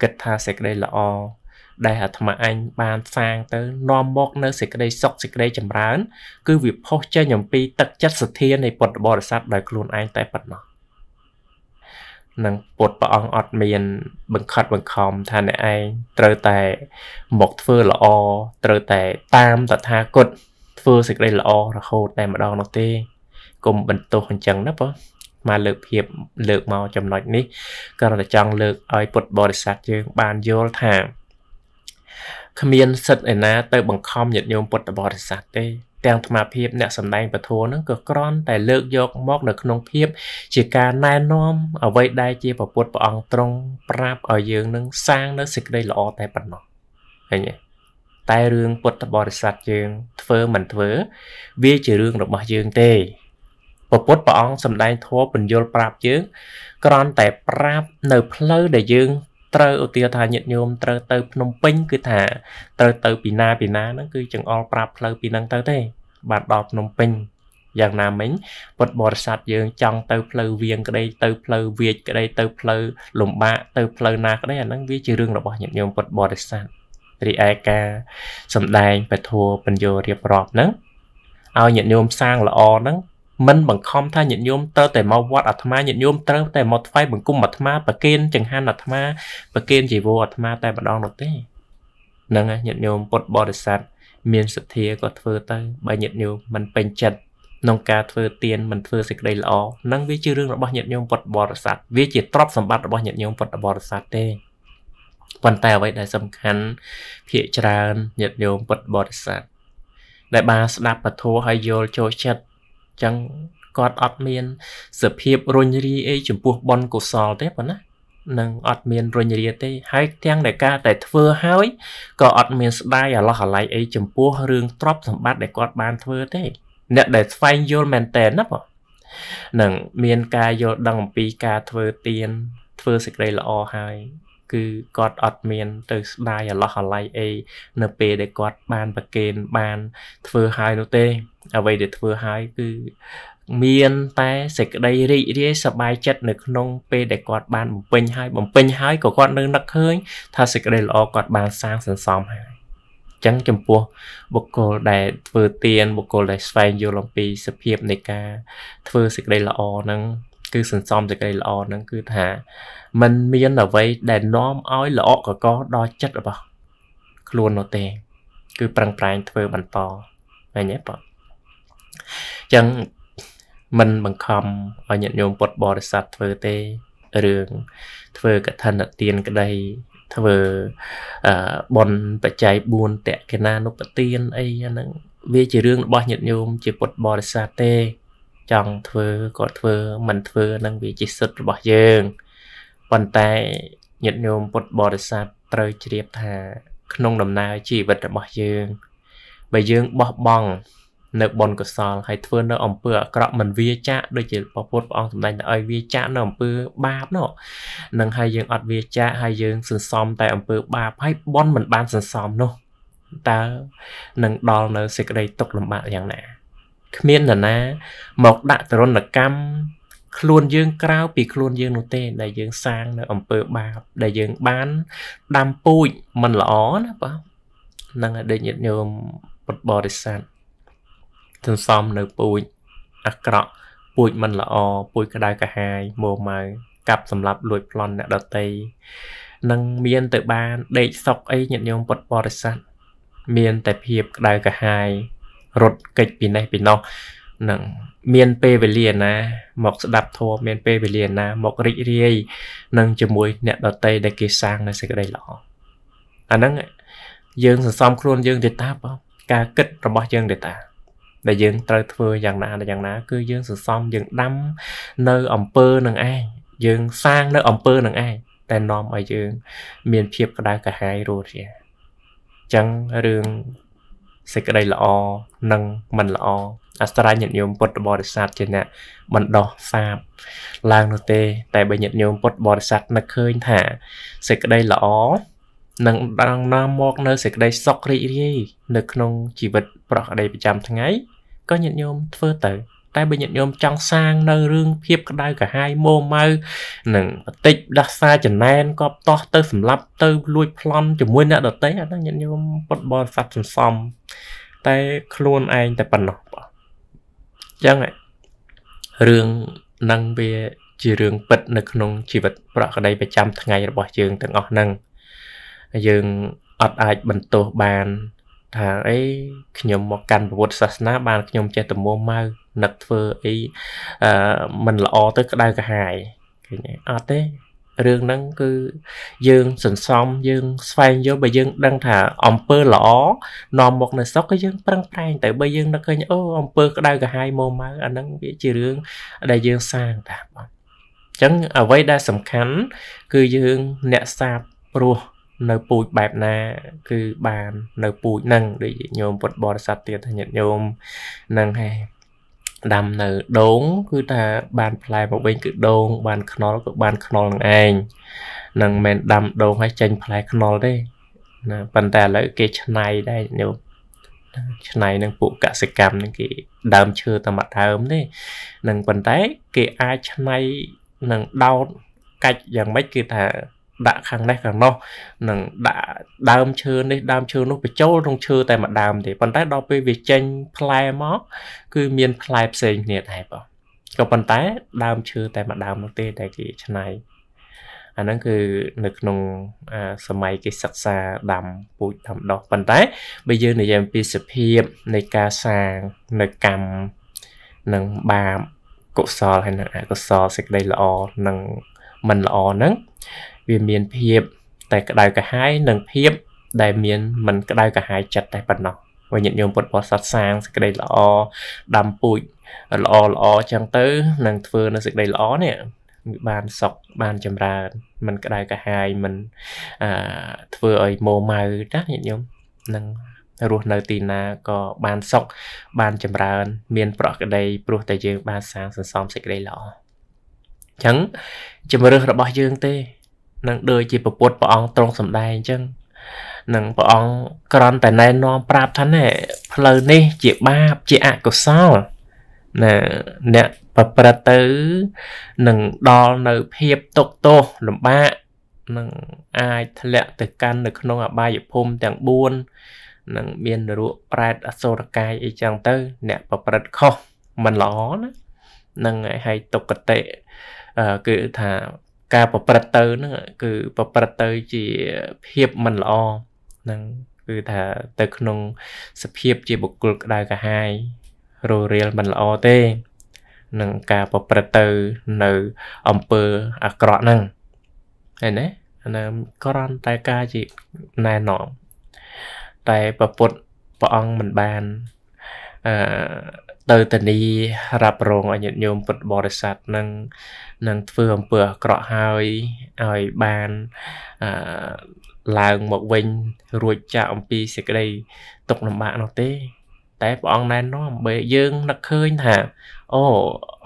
គិតថាសេចក្តីល្អដែលអាត្មាអញបានសាងទៅនាំមកនៅសេចក្តីសុខសេចក្តីចម្រើនគឺវាផុសចេញអំពីទឹកចិត្តសទ្ធានៃពុទ្ធបរិស័ទដោយខ្លួនឯងតែប៉ុណ្ណោះនឹងពុទ្ធព្រះអង្គអត់មានបង្ខិតបង្ខំថាអ្នកឯងត្រូវតែមកធ្វើល្អត្រូវតែតាមតថាគតធ្វើសេចក្តីល្អរហូតតែម្ដងនោះទេកុំបន្ទោសអញ្ចឹងណាបងមកលើកភាពលើកមកចំណុចនេះក៏តែចង់លើកឲ្យពុទ្ធបរិស័ទយើងបានយល់ថា គ្មានសិទ្ធិឯណា ទៅ បង្ខំញាតិញោមពុទ្ធបរិស័ទទេទាំងអាត្មាភាពអ្នកសម្ដែងពធហ្នឹងក៏ក្រន់តែលើកយកមក នៅក្នុងភាពជាការណែនាំអ្វីដែលជាពពុទ្ធព្រះអង្គទ្រង់ប្រាប់ឲ្យយើងនឹងសាងនៅសេចក្តីល្អតែប៉ុណ្ណោះឃើញទេតែរឿងពុទ្ធបរិស័ទយើងធ្វើមិនធ្វើ វាជារឿងរបស់យើងទេពពុទ្ធព្រះអង្គសម្ដែងធម៌បញ្យលប្រាប់យើង ក្រន់តែប្រាប់នៅផ្លូវដែលយើងត្រូវឧទាហរណ៍ថាញាតិញោមត្រូវទៅភ្នំពេញគឺថាត្រូវទៅពីណាពីណាហ្នឹងគឺ ចង្អល់ប្រាប់ផ្លូវពីហ្នឹងទៅទេបានដល់ភ្នំពេញយ៉ាងណាមិញពុទ្ធបរិស័ទយើងចង់ទៅផ្លូវវៀងក្តីទៅផ្លូវវាចក្តីទៅផ្លូវលំបាកទៅផ្លូវណាក្តីអាហ្នឹងវាជារឿងរបស់ញាតិញោមពុទ្ធបរិស័ទរីឯការសំដែងពធបញ្ញោរៀបរាប់ហ្នឹងឲ្យញាតិញោមសាងល្អហ្នឹងមិន បង្ខំថាញាតិញោមត្រូវតែមកវត្តអាត្មាញាតិញោមត្រូវតែមកថ្វាយបង្គំអាត្មាប្រគេនចង្ហាន់អាត្មាប្រគេនជីវរអាត្មាតែម្ដងនោះទេហ្នឹងញាតិញោមពុទ្ធបរិស័ទមានសទ្ធាក៏ធ្វើទៅបើញាតិញោមមិនពេញចិត្តក្នុងការធ្វើទានមិនធ្វើសេចក្តីល្អនឹងវាជារឿងរបស់ញាតិញោមពុទ្ធបរិស័ទវាជាទ្រព្យសម្បត្តិរបស់ញាតិញោមពុទ្ធបរិស័ទទេប៉ុន្តែអ្វីដែលសំខាន់ភាកច្រើនញាតិញោមពុទ្ធបរិស័ទដែលបានស្ដាប់ពធហើយយល់ចូលចិត្តចឹងគាត់អត់មានសភាពរុញរាយអីចំពោះបុណ្យកុសលទេប៉ុណ្ណានឹងអត់មានរញរាទេហើយទាំងដែលការតែធ្វើហើយក៏អត់មានស្ដាយអាឡោះអាល័យអីចំពោះរឿងទ្រព្យសម្បត្តិដែលគាត់បានធ្វើទេអ្នកដែលស្វែងយល់មែនតើណាបងនឹងមានការយល់ដឹងអំពីការធ្វើទៀនធ្វើសេចក្តីល្អហើយគឺគាត់អត់មាន ទៅស្ដាយអាឡោះអាល័យអីនៅពេលដែលគាត់បានប្រកេនបានធ្វើហើយនោះទេ អ្វីដែលធ្វើហើយគឺមានតែសេចក្តីរីករាយសប្បាយចិត្តនៅក្នុងពេលដែលគាត់បានបំពេញហើយបំពេញហើយក៏គាត់នៅនឹកឃើញថាសេចក្តីល្អគាត់បានសាងសន្សំហើយចឹងចំពោះបុគ្គលដែលធ្វើទាន បុគ្គលដែលស្វែងយល់អំពីសភាពនៃការធ្វើសេចក្តីល្អហ្នឹងគឺសន្សំសេចក្តីល្អហ្នឹងគឺថាมันមានអ្វី ដែលនាំឲ្យល្អកកដល់ចិត្តរបស់ខ្លួននោះទេគឺប្រឹងប្រែងធ្វើបន្តឃើញទេបងចឹងមិនបង្ខំឲ្យញាតិញោមពុតបរិស័ទធ្វើទេរឿងធ្វើកឋិនទានក្តីធ្វើអឺបនបច្ច័យ4តក្កណានុបទានអីហ្នឹងវាជារឿងរបស់ញាតិញោមជាពុតបរិស័ទទេចង់ធ្វើក៏ធ្វើមិនធ្វើនឹងវាជាសិទ្ធិរបស់យើងប៉ុន្តែញាតិញោមពុទ្ធបរិស័ទត្រូវជ្រាបថា ក្នុងដំណើរជីវិតរបស់យើងបើយើងបោះបង់នៅបនកសលហើយធ្វើនៅអំពើអាក្រក់មិនវាចាកដូចជាព្រះពុទ្ធព្រះអង្គសម្ដែងថាឲ្យវាចាកនៅអំពើបាបនោះនឹងហើយយើងអត់វាចាកហើយយើងសន្សំតែអំពើបាបហើយបនមិនបានសន្សំនោះតើនឹងដល់នៅសេចក្តីទុក្ខលំបាកយ៉ាងណាគ្មាននរណាមកដាក់ទរណកម្មខ្លួនយើង ក្រៅពីខ្លួនយើងនោះទេ ដែលយើងសាងនៅអំពើបាបដែលយើងបានដាំពូជមិនល្អណាបាទនឹងឲ្យដូចញាតិញោមពុទ្ធបរិស័ទសន្សំនៅពូជអាក្រក់ពូជមិនល្អពូជក្តៅកាហាយមើលមកកាប់សម្រាប់លួចប្លន់អ្នកដតីនឹងមានទៅបានដេកសក់អីញាតិញោមពុតបរិស័ទមានតែភាពក្តៅកាហាយរត់កិច្ចពីនេះពីនោះនឹងមានពេលវេលាណា មកស្ដាប់ធម៌មាន ពេលវេលាណា មករីករាយនឹងជាមួយអ្នកដតីដែលគេសាងនៅសេចក្តីល្អអាហ្នឹងយើងសន្សំខ្លួនយើងទេតាបងការគិតរបស់យើងទេតាដែលយើងត្រូវធ្វើយ៉ាងណាយ៉ាងណា គឺយើងសន្សំយើងដាំនៅអំពើនឹងឯងយើងសាងនៅអំពើនឹងឯងតែនាំឲ្យយើង មានភាពក្តៅក្រហាយរស់រាអញ្ចឹងរឿងសេចក្តីល្អនិងមិនល្អអាស្រ័យញាតិញោមពុទ្ធបរិស័ទជាអ្នកបណ្ដោះសាបឡើងនោះទេ តែបើញាតិញោមពុទ្ធបរិស័ទនឹកឃើញថាសេចក្តីល្អនឹងបាននាំមក នៅសេចក្តីសុខរីករាយនៅក្នុងជីវិត ប្រកបប្រចាំថ្ងៃក៏ញាតិញោមធ្វើទៅ តែបើញាតិញោមចង់សាងនៅរឿងភាពក្តៅក្រហាយមោម៉ៅនឹងអតិចដាសាចំណែនកបតោះទៅសម្លាប់ទៅលួចប្លន់ជាមួយអ្នកដតីអាហ្នឹងញាតិញោមពុតបរិស័ទសន្សំតែខ្លួនឯងតែប៉ុណ្ណោះបងអញ្ចឹងរឿងនឹងវាជារឿងពិត នៅក្នុងជីវិតប្រក្តីប្រចាំថ្ងៃរបស់យើងទាំងអស់ហ្នឹងយើងអត់អាចបន្ទោសបានថាអីខ្ញុំមកកាន់ប្រវត្តិសាសនា បានខ្ញុំចេះតែមួម៉ៅនឹកធ្វើអីអឺមិនល្អទៅក្តៅក្រហាយឃើញអត់ទេរឿងហ្នឹងគឺយើងសន្សំយើង ស្វែងយល់បើយើង ដឹងថាអំពើល្អនាំមកនៅសុខគឺយើងប្រឹងប្រែងតែបើយើងនឹកឃើញអូអំពើក្តៅក្រហាយមកម៉ៅអាហ្នឹងវាជារឿងដែលយើងសាងតាបាទអញ្ចឹងអ្វីដែលសំខាន់គឺយើងអ្នកសាបព្រោះនៅពូជបែបណា គឺបាននៅពូជហ្នឹងដូចញោមពុទ្ធបរិស័ទទៀតញាតិញោមហ្នឹងហើយដាំនៅដូង គឺថាបានផ្លែមកវិញគឺដូង បានខ្នុរក៏បានខ្នុរនឹងឯងនឹងមិនដាំដូងឲ្យចេញផ្លែខ្នុរទេណាប៉ុន្តែឥឡូវគេឆ្នៃដែរញោមឆ្នៃនឹងពួកកសិកម្មនឹងគេដើមឈើតែមួយដើមទេនឹងប៉ុន្តែគេអាចឆ្នៃនឹងដោតកាច់យ៉ាងម៉េចគឺថាដាក់ខាងនេះខាងនោះនឹងដាក់ដើមឈើនេះដើមឈើនោះបញ្ចូលក្នុងឈើតែមួយដើមទេប៉ុន្តែដល់ពេលវាចេញផ្លែមកគឺមានផ្លែផ្សេងគ្នាដែរបងក៏ប៉ុន្តែដើមឈើតែមួយដើមនោះទេតែគេច្នៃអាហ្នឹងគឺនៅក្នុងសម័យគេសិក្សាដាំពូជដាំដុះប៉ុន្តែបើយើងនិយាយអំពីសភាពនៃការសាងនៅកម្មនិងបាបកុសលហើយនិងអកុសលសេចក្តីល្អនិងមិនល្អហ្នឹងវាមានភាព តែក្តៅក្រហាយនិងភាព ដែលមានមិនក្តៅក្រហាយចិត្តតែប៉ុណ្ណោះវិញ្ញាណញោមពុទ្ធបរិស័ទសាងសេចក្តីល្អដាំពូជល្អល្អចឹងទៅនឹងធ្វើនៅសេចក្តីល្អនេះបានសុខបានចម្រើន មិនក្តៅក្រហាយមិនអឺធ្វើឲ្យមោម៉ៅណាញាតិញោមនឹងរស់នៅទីណាក៏បានសុខបានចម្រើន មានប្រក្តីព្រោះតែយើងបានសាងសន្សំសេចក្តីល្អអញ្ចឹងជំរឿសរបស់យើងទេនឹងដូចជាពពុតព្រះអង្គទ្រង់សម្ដែងអញ្ចឹងនឹងព្រះអង្គក្រន់តែណែនាំប្រាប់ថាណែផ្លូវនេះជាបាបជាអកុសលណាអ្នកប្រព្រឹត្តទៅនឹងដល់នៅភាពຕົកទោសលំបាកនឹងអាចធ្លាក់ទៅកាន់នៅក្នុងអបាយភូមិទាំង4នឹងមាននរកប្រែតអសូរកាយអីចឹងទៅ អ្នកប្រព្រឹត្តខុសមិនល្អណានឹងហើយទុក្ខតិគឺថាការប្រព្រឹត្តទៅហ្នឹងគឺប្រព្រឹត្តទៅជាភាពមិនល្អហ្នឹង គឺថាទៅក្នុងសភាពជាបុគ្គលក្តៅកាហាយររាលមិនល្អទេនឹងការប្រព្រឹត្តទៅនៅអំពើអាក្រក់ហ្នឹងឃើញទេអានឹងក្រំតែការជាណែនាំតែប្រពុតព្រះអង្គមិនបានអឺទៅធានារ៉ាប់រងឲ្យញាតិញោមពុទ្ធបរិស័ទនឹងនឹងធ្វើអំពើអាក្រក់ហើយឲ្យបានអឺឡើងមកវិញរួចចាក់អំពីសេចក្តីទុកលំបាកនោះទេ តែព្រះអង្គណែនាំបើយើងនឹកឃើញថាអូ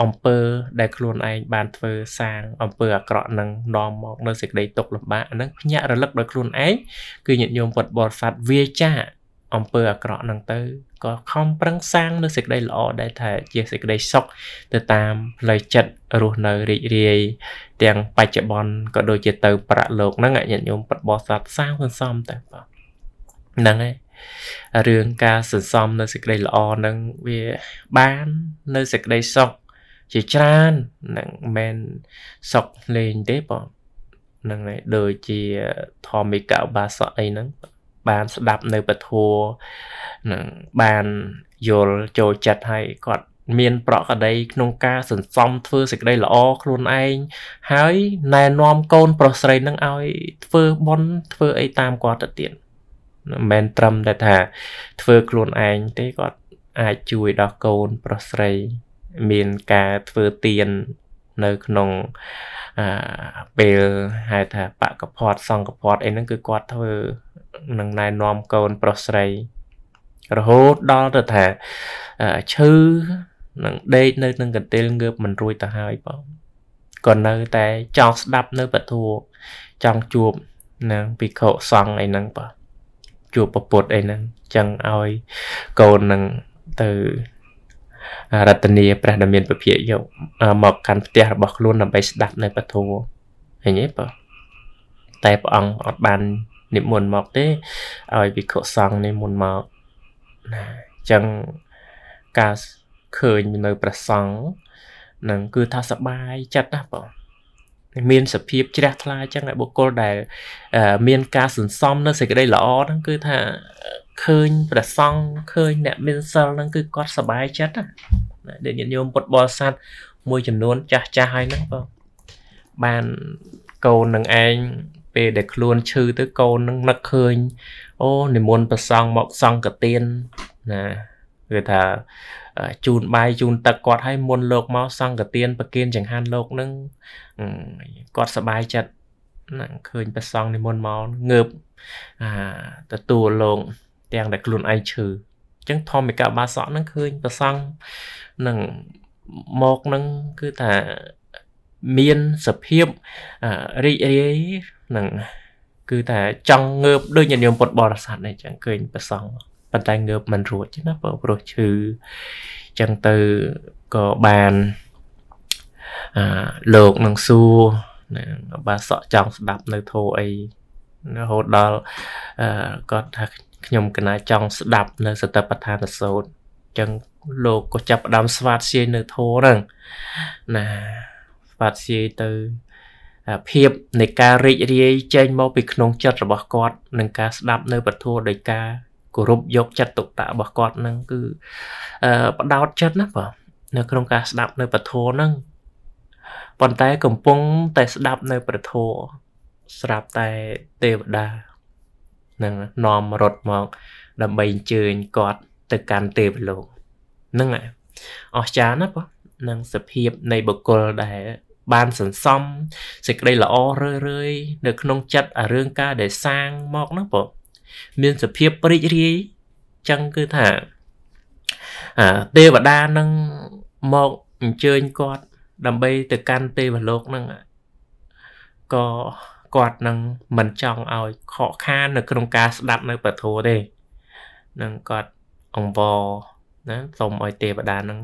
អំពើដែលខ្លួនឯងបានធ្វើសាងអំពើអាក្រក់នឹងនាំមកនៅសេចក្តីទុកលំបាកហ្នឹងភ្ញាក់រលឹកដោយខ្លួនឯងគឺញាតិញោមពុទ្ធបរិស័ទវាចាអំពើអាក្រក់ហ្នឹងទៅក៏ខំប្រឹងសាងនៅសេចក្តីល្អដែលថាជាសេចក្តីសុខទៅតាមផ្លូវចិត្តរស់នៅរីករាយទាំងបច្ចុប្បន្នក៏ដូចជាទៅប្រាក់លោកហ្នឹងញាតិញោមបិទបោះសត្វសាងសន្សំទៅបាទហ្នឹងហើយរឿងការសន្សំនៅសេចក្តីល្អហ្នឹងវាបាននៅសេចក្តីសុខជាច្រើនហ្នឹងមិនសុខលេងទេបងហ្នឹងហើយដូចជាធម្មិកឧបាសកអីហ្នឹងបាទបានស្ដាប់នៅពធនឹងបានយល់ចូលចិត្តហើយគាត់មាន ប្រកដីក្នុងការសន្សំធ្វើសេចក្តីល្អខ្លួនឯងហើយណែនាំកូន ប្រុសស្រីនឹងឲ្យធ្វើបុណ្យធ្វើអីតាមគាត់ទៅទៀតមិនមែនត្រឹមតែថាធ្វើខ្លួនឯងទេគាត់អាចជួយដល់កូនប្រុសស្រី មានការធ្វើទៀននៅក្នុងអាពេលហៅថាបកផាត់សង្កផាត់អីហ្នឹងគឺគាត់ធ្វើនឹងណែនាំកូនប្រុសស្រី រហូតដល់ទៅថាឈឺនឹងដេកនៅនឹងកន្ទេលងើបមិនរួចទៅហើយបងក៏នៅតែចង់ស្ដាប់នៅពធัวចង់ជួបនឹងភិក្ខុសង្ឃអីហ្នឹងបងជួបពពុតអីហ្នឹងចឹងឲ្យកូននឹងទៅរតនីព្រះដមានពភាកយក មកកាន់ផ្ទះរបស់ខ្លួនដើម្បីស្ដាប់នៅពធัวឃើញទេបងតែព្រះអង្គអត់បាននិមន្តមកទេឲ្យភិក្ខុសង្ឃនិមន្តមកណាអញ្ចឹងការឃើញនៅព្រះសង្ឃនឹងគឺថាសបាយចិត្តណាបងមានសភាពជ្រះថ្លាចឹងឲ្យបុគ្គលដែលមានការសន្សំនៅសេចក្តីល្អហ្នឹងគឺថាឃើញព្រះសង្ឃឃើញអ្នកមានសិលហ្នឹងគឺគាត់សប្បាយចិត្តណាដែលញាតិញោមពុទ្ធបរិស័ទមួយចំនួនចាស់ចាស់ហើយហ្នឹងបងបានកូននឹងឯងពេលដែលខ្លួនឈឺទៅកូននឹងនឹកឃើញអូនិមន្តប្រសង់មកសង្កទានណាគឺថាជូនបាយជូនទឹកគាត់ឲ្យមុនលោកមកសង្កទានប្រគិនចង្ហាន់លោកនឹងគាត់សบายចិត្តនឹងឃើញប្រសង់និមន្តមកងើបអាទទួលលោកទាំងដែលខ្លួនឯងឈឺអញ្ចឹងធម្មកាបាសក់នឹងឃើញប្រសង់នឹងមកនឹងគឺថាមានសភាពរីករាយហ្នឹងគឺតែចង់ងើបដូចញាតិញោមពុតបរិស័ទអីចឹងឃើញប្រសងប៉ុន្តែងើបមិនរួចណាបើព្រោះឈឺចឹងទៅក៏បានអឺលោកនឹងសួរនឹងបាទសក់ចង់ស្ដាប់នៅធោអីរហូតដល់អឺគាត់ថាខ្ញុំកណាចង់ស្ដាប់នៅសតបដ្ឋានសោតចឹងលោកក៏ចាប់ផ្ដើមស្វាតជាយនៅធោហ្នឹងណាស្វាតជាយទៅភាពនៃការរីករាយចេញមកពីក្នុងចិត្តរបស់គាត់និងការស្ដាប់នៅពធដោយការគោរពយកចិត្តទុកដាក់របស់គាត់នឹងគឺបដោតចិត្តណាបាទនៅក្នុងការស្ដាប់នៅពធហ្នឹងប៉ុន្តែកំពុងតែស្ដាប់នៅពធស្រាប់តែទេវតានឹងនាំរត់មកដើម្បីអញ្ជើញគាត់ទៅកាន់ទេវលោកហ្នឹងអស្ចារ្យណាស់បងនឹងសភាពនៃបុគ្គលដែលបានសន្សំសេចក្តីល្អរឿយរឿយនៅក្នុងចិត្តអារឿងការដែលសាងមកហ្នឹងបងមានសភាពរីករាយចឹងគឺថាអាទេវតានឹងមកអញ្ជើញគាត់ ដើម្បីទៅកាន់ទេវលោកហ្នឹងក៏គាត់នឹងមិនចង់ឲ្យខកខាននៅ ក្នុងការស្ដាប់នៅពធទេនឹងគាត់អង្វរណាសូមឲ្យទេវតានឹង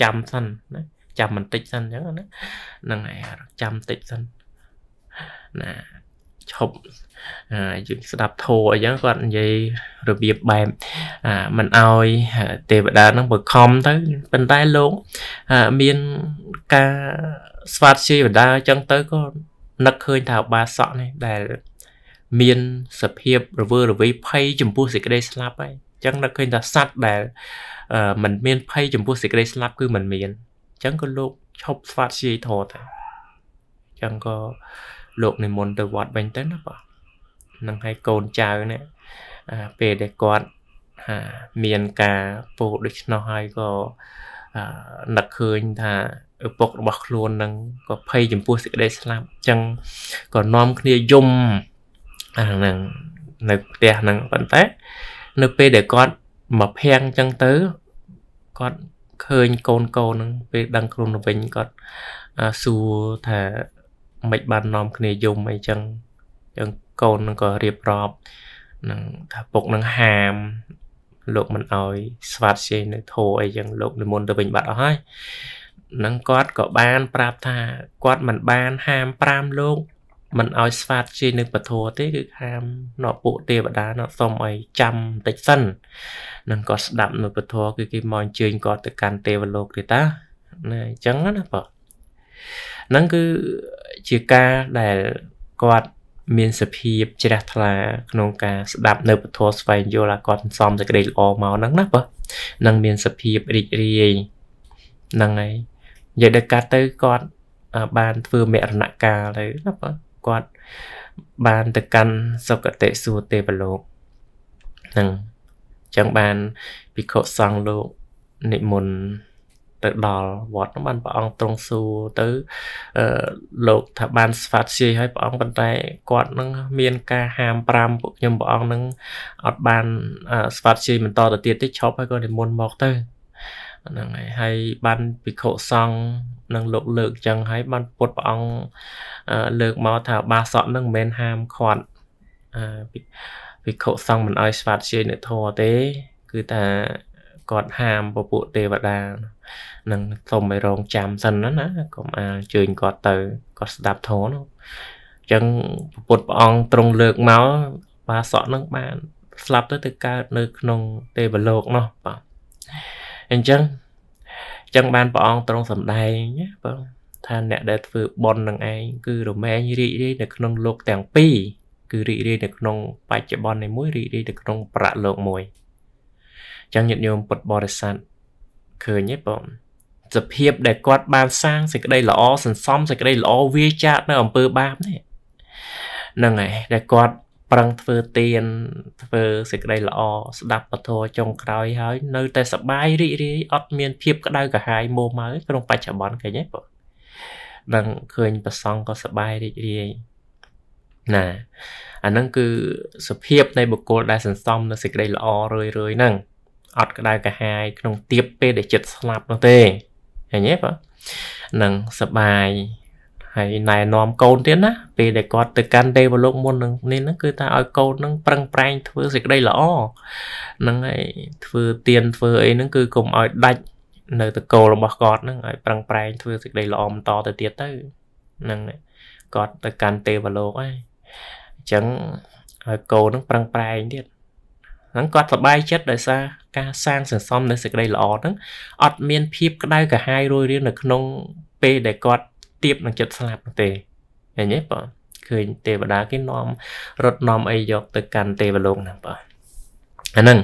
ចាំសិនណាចាំបន្តិចសិនអញ្ចឹងណាហ្នឹងហើយចាំបន្តិចសិនណាឈប់យើងស្ដាប់ធោអីចឹងគាត់និយាយរបៀបបែបមិនអោយទេវតានឹងបខំទៅប៉ុន្តែលោកមានការស្វាតជាវតាចឹងទៅក៏នឹកឃើញថាបាសក់នេះដែលមានសភាពរវើរវាយភ័យចំពោះសេចក្តីស្លាប់ហើយចឹងនឹកឃើញថាសัตว์ដែលមិនមានភ័យចំពោះសេចក្តីស្លាប់គឺមិនមានអញ្ចឹងក៏លោកឈប់ស្វាធ្យាយធរទៅអញ្ចឹងក៏លោកនិមន្តទៅវត្តវិញទៅណាបាទនឹងឲ្យកូនចៅនេះពេលដែលគាត់មានការពោដូច្នោះហើយក៏នឹកឃើញថាឪពុករបស់ខ្លួននឹងក៏ភ័យចំពោះសេចក្តីស្លាប់អញ្ចឹងក៏នាំគ្នាយំអាហ្នឹងនៅផ្ទះហ្នឹងប៉ុន្តែនៅពេលដែលគាត់មកភាំងអញ្ចឹងទៅគាត់ឃើញកូនកូននឹងពេលដឹងខ្លួនទៅវិញគាត់សួរថាមិនបាននាំគ្នាយំអីចឹងចឹងកូននឹងក៏រៀបរាប់នឹងថាពុកនឹងហាមលោកមិនអោយស្វាតជ័យនៅធោអីចឹងលោកនិមន្តទៅវិញបាត់អស់ហើយនឹងគាត់ក៏បាន ប្រាប់ថាគាត់មិនបានហាម5លោកមិនឲ្យស្វាតជ័យនឹងពធទេគឺហាមនរពួកទេវតានរសុំឲ្យចាំបន្តិចសិននឹងគាត់ស្ដាប់នៅពធគឺគេមកអញ្ជើញគាត់ទៅកាន់ទេវលោកទេតាណាអញ្ចឹងណាបងហ្នឹងគឺជាការដែលគាត់មានសភាពជ្រះថ្លាក្នុងការស្ដាប់នៅពធស្វែងយល់ថាគាត់សំសេចក្តីល្អមកហ្នឹងណាបងនឹងមានសភាពរីករាយហ្នឹងហើយនិយាយដល់កាត់ទៅគាត់បានធ្វើមរណកាលទៅណាបងគាត់បានទៅកាន់សុគតិសួគ៌ទេវលោកនឹងចឹងបានភិក្ខុសង្ឃលោក និមន្តទៅដល់វត្តនោះបានព្រះអង្គទ្រង់សួរទៅអឺលោកថាបាន ស្វាតជាយឲ្យព្រះអង្គប៉ុន្តែគាត់នឹងមានការហាម5ពួកខ្ញុំព្រះអង្គនឹងអត់បាន ស្វាតជាយបន្តទៅទៀតទេឈប់ហើយគាត់និមន្តមកទៅហ្នឹងហើយហើយបានភិក្ខុសង្ឃនឹងលោកលើក ចឹងហើយបានពុទ្ធព្រះអង្គលើកមកថាបាសក់នឹងមិនមែនហាមឃាត់ភិក្ខុសង្ឃមិនឲ្យស្វាតជាអ្នកធរទេ គឺថាគាត់ហាមពពួកទេវតានឹងសូមឲ្យរងចាំសិនណាកុំអាលជើញគាត់ទៅគាត់ស្ដាប់ធរនោះអញ្ចឹងពុទ្ធព្រះអង្គទ្រង់លើកមកបាសក់នឹងបានស្លាប់ទៅទៅកើតនៅក្នុងទេវលោកនោះបាទអញ្ចឹងអញ្ចឹងបានព្រះអង្គទ្រង់សម្ដែងណាបងថាអ្នកដែលធ្វើបន់នឹងឯងគឺរមែងរីករាយនៅក្នុង លោកទាំងពីរគឺរីករាយនៅក្នុងបច្ចុប្បន្ននៃមួយរីករាយនៅក្នុងប្រាក់លោកមួយអញ្ចឹងញាតិញោមពុទ្ធបរិស័ទឃើញទេបងសភាពដែលគាត់បាន សាងសេចក្តីល្អសន្សំសេចក្តីល្អវាចាកនៅអំពើបាបនេះហ្នឹងហើយដែលគាត់ប្រឹងធ្វើទានធ្វើសេចក្តីល្អស្ដាប់ពធចុងក្រោយហើយនៅតែសបាយរីករាយអត់មាន ភាព ក្តៅក្រហាយមោម៉ៅក្នុងបច្ចុប្បន្នឃើញទេបងដឹងឃើញប្រសងក៏សបាយរីករាយណាអាហ្នឹងគឺសភាពនៃបុគ្គលដែលសន្សំនៅសេចក្តីល្អរឿយរឿយហ្នឹងអត់ក្តៅក្រហាយក្នុងទៀបពេលដែលចិត្តស្លាប់នោះទេឃើញទេបងនឹងសបាយហើយណែនាំកូនទៀតណាពេលដែលគាត់ទៅកាន់ទេវលោកមុននឹងនេះហ្នឹងគឺថាឲ្យកូនហ្នឹងប្រឹងប្រែងធ្វើសេចក្តីល្អហ្នឹងហើយធ្វើទៀនធ្វើអីហ្នឹងគឺកុំឲ្យដាច់នៅតកូលរបស់គាត់ហ្នឹងឲ្យប្រឹងប្រែងធ្វើសេចក្តីល្អបន្តទៅទៀតទៅហ្នឹងគាត់ទៅកាន់ទេវលោកហើយអញ្ចឹងឲ្យកូនហ្នឹងប្រឹងប្រែងទៀតហ្នឹងគាត់សប្បាយចិត្តដោយសារការសាងសន្សំនៅសេចក្តីល្អហ្នឹងអត់មានភាពក្តៅក្រហាយរួយរាននៅក្នុង ពេលដែលគាត់ទៀបនឹងចិត្តស្លាប់ទេឃើញទេបងឃើញទេវតាគេនាំរត់នាំអីយកទៅកាន់ទេវលោកណាបងអាហ្នឹង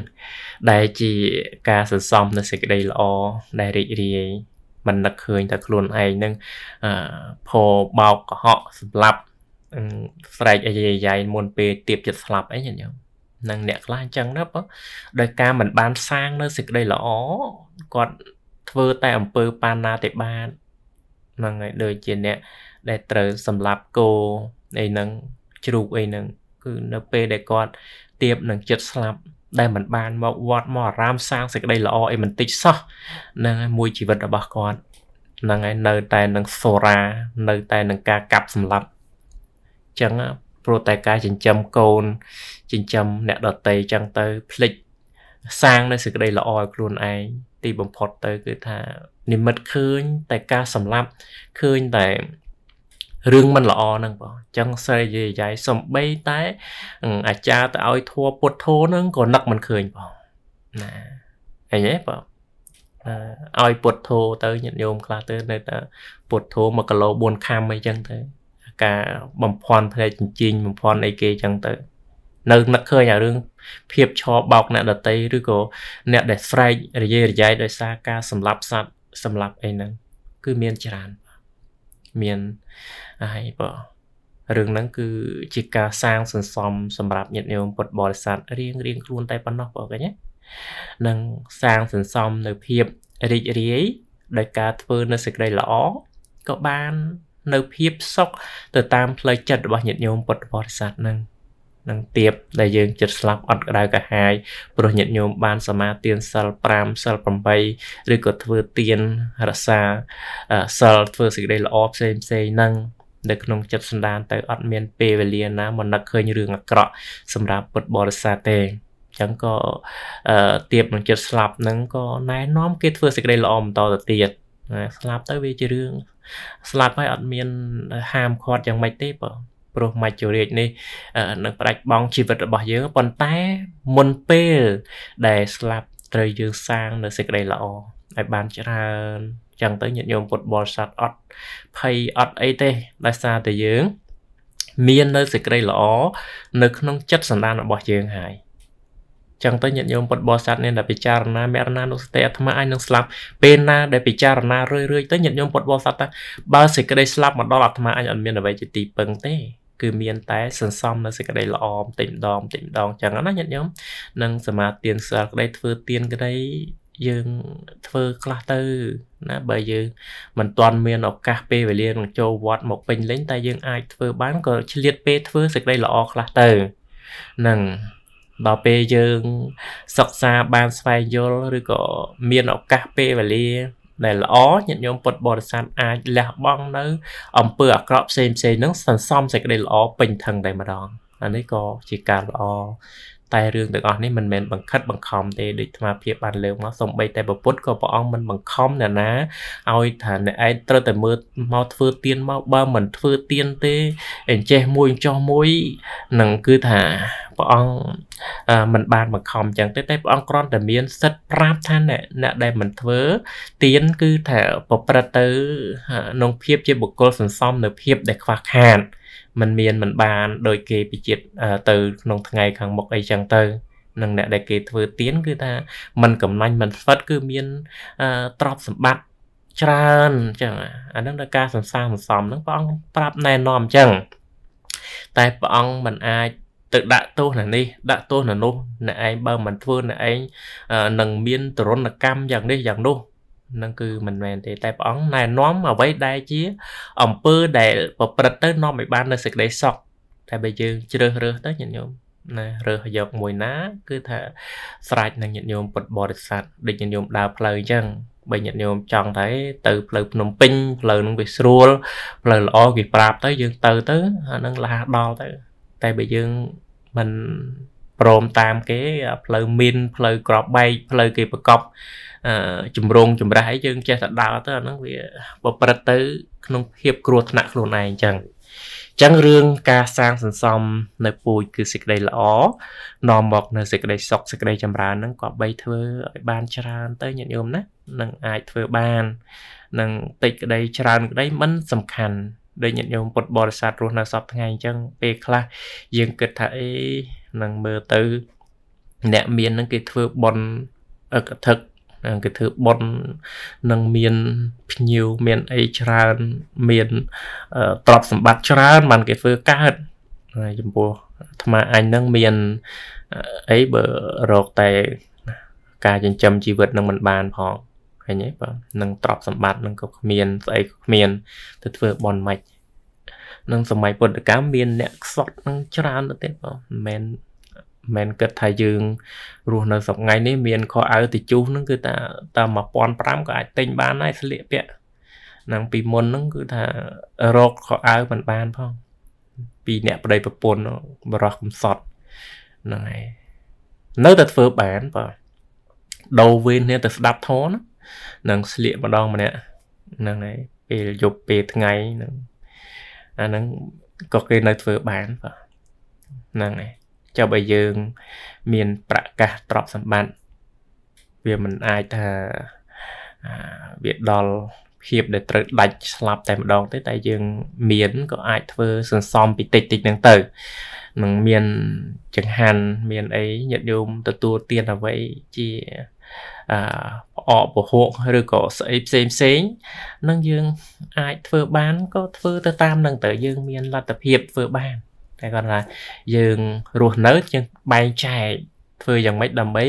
ដែលជាការសន្សំនៅសេចក្តីល្អដែលរីករាយមិននឹកឃើញតែខ្លួនឯងនឹងអឺផោបោកកុហកសម្លាប់ស្រែកអាយយាយមុនពេលទៀបចិត្តស្លាប់អីញាតិញោមនឹងអ្នកខ្លះអញ្ចឹងណាបងដោយការមិនបានសាងនៅសេចក្តីល្អគាត់ធ្វើតែអំពើបាណាតិបាតហ្នឹងហើយដូចជាអ្នកដែលត្រូវសម្លាប់គោអីហ្នឹងជ្រូកអីហ្នឹង គឺនៅពេលដែលគាត់ទៀបនឹងចិត្តស្លាប់ដែលមិនបានមកវត្តមកអារាមសាងសេចក្តីល្អអីមិនតិចសោះហ្នឹងហើយមួយជីវិតរបស់គាត់ហ្នឹងហើយនៅតែនឹងសូរា នៅតែនឹងការកាប់សម្លាប់ចឹងព្រោះតែការចិញ្ចឹមកូនចិញ្ចឹមអ្នកដតីចឹងទៅភ្លេចសាងនៅសេចក្តីល្អឲ្យខ្លួនឯងទីបំផុតទៅគឺថានិមិត្តឃើញតែការសម្លាប់ឃើញតែរឿងមិនល្អហ្នឹងបងអញ្ចឹងស្រីយាយយាយសំបីតែអាចារ្យទៅឲ្យធัวពុទ្ធធោហ្នឹងក៏នឹកមិនឃើញបងណាអីហ៎បងឲ្យពុទ្ធធោទៅញាតិញោមខ្លះទៅនៅតែពុទ្ធធោ1គីឡូ4ខាំអីចឹងទៅការបំភ័ន្ធផ្នែកចិញ្ចင်းបំភ័ន្ធអីគេចឹងទៅ នៅនឹកឃើញអារឿងភាពឆោបបោកអ្នកដតីឬក៏អ្នកដែលស្រែករយាយរយាយដោយសារការសម្លាប់សត្វសម្រាប់អីហ្នឹងគឺមានច្រើនមានហើយបើរឿងហ្នឹងគឺជាការសាងសន្សំសម្រាប់ញាតិញោមពុទ្ធបរិស័ទរៀងរៀងខ្លួន តែប៉ុណ្ណោះបងកញ្ញានឹងសាងសន្សំនៅភាពរីករាយដោយការធ្វើនៅសេចក្តីល្អក៏បាននៅភាពសុខទៅតាមផ្លូវចិត្តរបស់ញាតិញោមពុទ្ធបរិស័ទហ្នឹងនឹងទៀបដែលយើងចិត្តស្លាប់អត់ក្តៅកាហាយព្រោះញាតិញោមបាន សមាទានសិល5សិល8ឬក៏ធ្វើទានរក្សាសិលធ្វើសេចក្តីល្អផ្សេងផ្សេងហ្នឹងនៅក្នុងចិត្តសន្តានទៅអត់មានពេលវេលាណាមកនឹកឃើញរឿងអាក្រក់សម្រាប់ពុទ្ធបរិស័ទទេចឹងក៏អឺទៀបនឹងចិត្តស្លាប់ហ្នឹងក៏ណែនាំគេធ្វើសេចក្តីល្អបន្តទៅទៀតស្លាប់ទៅវាជារឿងស្លាប់ហើយអត់មានហាមឃាត់យ៉ាងម៉េចទេបើព្រោះមច្ចុរាជនេះនឹងផ្ដាច់បង់ជីវិតរបស់យើងប៉ុន្តែមុនពេលដែលស្លាប់ត្រូវយើងសាងនៅសេចក្តីល្អឲ្យបានច្រើនចឹងទៅញាតិញោមពុទ្ធបរិស័ទអត់ភ័យអត់អីទេដោយសារតែយើង មាននៅសេចក្តីល្អនៅក្នុងចិត្តសន្តានរបស់យើងហើយចឹងទៅញាតិញោមពុទ្ធបរិស័ទនេះដែលពិចារណាមរណានុស្តិអាត្មាអាចនឹងស្លាប់ពេលណាដែលពិចារណារឿយៗទៅញាតិញោមពុទ្ធបរិស័ទថាបើសេចក្តីស្លាប់មកដល់អាត្មាអាចអត់មានអ្វីជាទីពឹងទេគឺមានតែសន្សំនៅសេចក្តីល្អបន្តិចម្ដងបន្តិចម្ដងចឹងណាញាតិញោមនឹងសមាទានសាលក្តីធ្វើទានក្តីយើងធ្វើខ្លះទៅណាបើយើង មិនទាន់មានឱកាសពេលវេលានឹងចូលវត្តមកពេញលេងតែយើងអាចធ្វើបានក៏ឆ្លៀតពេលធ្វើសេចក្តីល្អខ្លះទៅនឹងដល់ពេលយើងសិក្សាបានស្វែងយល់ឬក៏មានឱកាសពេលវេលាដែលល្អញាតិញោមពុទ្ធបរិស័ទអាចលះបង់នៅអំពើអាក្រក់ផ្សេងផ្សេងហ្នឹងសន្សំសេចក្តីល្អពេញថឹងតែម្ដងអានេះក៏ជាការល្អតែរឿងទាំងអស់នេះមិនមែនបង្ខិតបង្ខំទេដូចអាភិបបានលើកមកសំបីតែប្រពុតក៏ព្រះអង្គមិនបង្ខំអ្នកណាឲ្យថាអ្នកឯងត្រូវតែមើលមកធ្វើទៀនមកបើមិនធ្វើទៀនទេអញ្ចេះមួយចោះមួយនឹងគឺថាព្រះអង្គមិនបានបង្ខំចឹងទេតែព្រះអង្គគ្រាន់តែមាន សិទ្ធប្រាប់ថាអ្នកអ្នកដែលមិនធ្វើទៀនគឺថាប្រព្រឹត្តទៅក្នុងភាពជាបុគ្គលសន្សំនៅភាពដែលខ្វះខាតអញมันមានមិនបានដោយគេពិចិត្តទៅក្នុងថ្ងៃខាងមុខអីចឹងទៅនឹងអ្នកដែលគេធ្វើទៀនគឺថាมันកំណាញ់มันស្វិតគឺមានទ្រព្យសម្បត្តិច្រើនអញ្ចឹងអានឹងដល់ការសន្សាសន្សំហ្នឹងព្រះអង្គប្រាប់ណែនាំអញ្ចឹងតែព្រះអង្គមិនអាចទៅដាក់ទោសនៅនេះដាក់ទោសនៅនោះអ្នកឯងបើមិនធ្វើអ្នកឯងនឹងមានទរណកម្មយ៉ាងនេះយ៉ាងនោះនឹងគឺមិនមែនទេតែព្រះអង្គណែនាំអ្វីដែលជាអំពើដែលប្រព្រឹត្តទៅនាំឲ្យបាននៅសេចក្តីសុខតែបើយើងជ្រើសរើសទៅញាតិញោមណារើសយកមួយណា គឺថាស្រេចនឹងញាតិញោមពុទ្ធបរិស័ទដូចញាតិញោមដើរផ្លូវអញ្ចឹងបើញាតិញោមចង់តែទៅផ្លូវភ្នំពេញផ្លូវនឹងវាស្រួលផ្លូវល្អគេប្រាប់ទៅយើងទៅទៅអានឹងលះដល់ទៅតែបើយើងមិនព្រមតាមគេផ្លូវមានផ្លូវក្របបែកផ្លូវគេប្រកបជំរងចម្រាស់អីយើង ចេះតែដើរទៅអាហ្នឹងវាប្រព្រឹត្តទៅក្នុងភាពគ្រោះថ្នាក់ខ្លួនឯងអញ្ចឹងអញ្ចឹងរឿងការសាងសន្សំ នៅពូជគឺសេចក្តីល្អនាំមកនៅសេចក្តីសុខសេចក្តីចម្រើនហ្នឹងក៏បីធ្វើឲ្យបានច្រើន ទៅញាតិញោមណានឹងអាចធ្វើបាននឹងតិចក្តីច្រើនក្តីមិនសំខាន់ដោយញាតិញោមពុទ្ធបរិស័ទរស់នៅសពថ្ងៃអញ្ចឹងពេលខ្លះយើងគិតថាអេនឹងមើលទៅអ្នកមាននឹងគេធ្វើបន់អកថឹកនឹងគេធ្វើប៉ុននឹងមានភ្ញៀវមានអីច្រើនមានទ្រព្យសម្បត្តិច្រើន បានគេធ្វើកើតហើយចំពោះអាត្មាអញនឹងមានអីបើរកតែការចិញ្ចឹមជីវិតនឹងមិនបានផងឃើញទេបាទនឹងទ្រព្យសម្បត្តិនឹងក៏គ្មានស្អីក៏គ្មាន ទៅធ្វើប៉ុនម៉េចនឹងសម័យពុទ្ធកម្មមានអ្នកខ្សត់នឹងច្រើនទៅទៀតបងមិនមែនមិនគិតថាយើងរស់នៅសប្ងៃនេះមានខោអាវតិចុះហ្នឹងគឺថាតែ1500ក៏អាចទិញបានដែរស្លៀកពាក់នឹងពីមុនហ្នឹងគឺថារកខោអាវមិនបានផងពីអ្នកប្តីប្រពន្ធបរោះកំសត់ហ្នឹងហើយនៅតែធ្វើបានបាទដូរវេនគ្នាទៅស្ដាប់ធននឹងស្លៀកម្ដងម្នាក់ហ្នឹងហើយពេលយប់ពេលថ្ងៃហ្នឹងអាហ្នឹងក៏គេនៅធ្វើបានបាទហ្នឹងហើយចុះបើយើងមាន ប្រកាសទ្រព្យសម្បត្តិវាមិនអាចថាវាដល់ភាពដែលត្រូវដាច់ស្លាប់តែម្ដងទេតែយើង មានក៏អាចធ្វើសន្សំពីតិចតិចហ្នឹងទៅនឹងមានចង្ហាន់មានអីញាតិញោមទទួលទានអ្វីជាអផ្អកពហុឬក៏ស្អីផ្សេងផ្សេងនឹងយើងអាចធ្វើបានក៏ធ្វើទៅតាមនឹងទៅយើង មានលទ្ធភាពធ្វើបានតែគាត់ថាយើងរស់នៅយើងបែងចែកធ្វើយ៉ាងម៉េចដើម្បី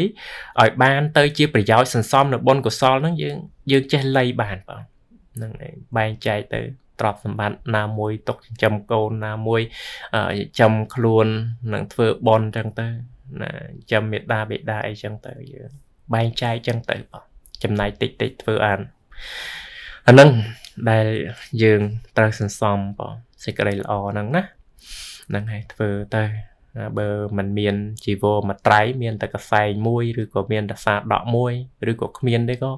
ឲ្យបានទៅជាប្រយោជន៍សន្សំនៅបុណ្យកុសលហ្នឹងយើងយើងចេះលៃបានបងហ្នឹងឯងបែងចែកទៅទ្រព្យសម្បត្តិណាមួយទុកចិញ្ចឹមកូនណាមួយចិញ្ចឹមខ្លួននឹងធ្វើបន់ចឹងទៅណាចិញ្ចឹមមេដាបេដាអីចឹងទៅយើងបែងចែកចឹងទៅបងចំណាយតិចតិចធ្វើអានអាហ្នឹងដែលយើងត្រូវសន្សំបងសេចក្តីល្អហ្នឹងណាហ្នឹងហើយធ្វើទៅបើมันមានជីវរមួយត្រៃមានតែកសែងមួយឬក៏មានដសាដក់មួយឬក៏គ្មានទេក៏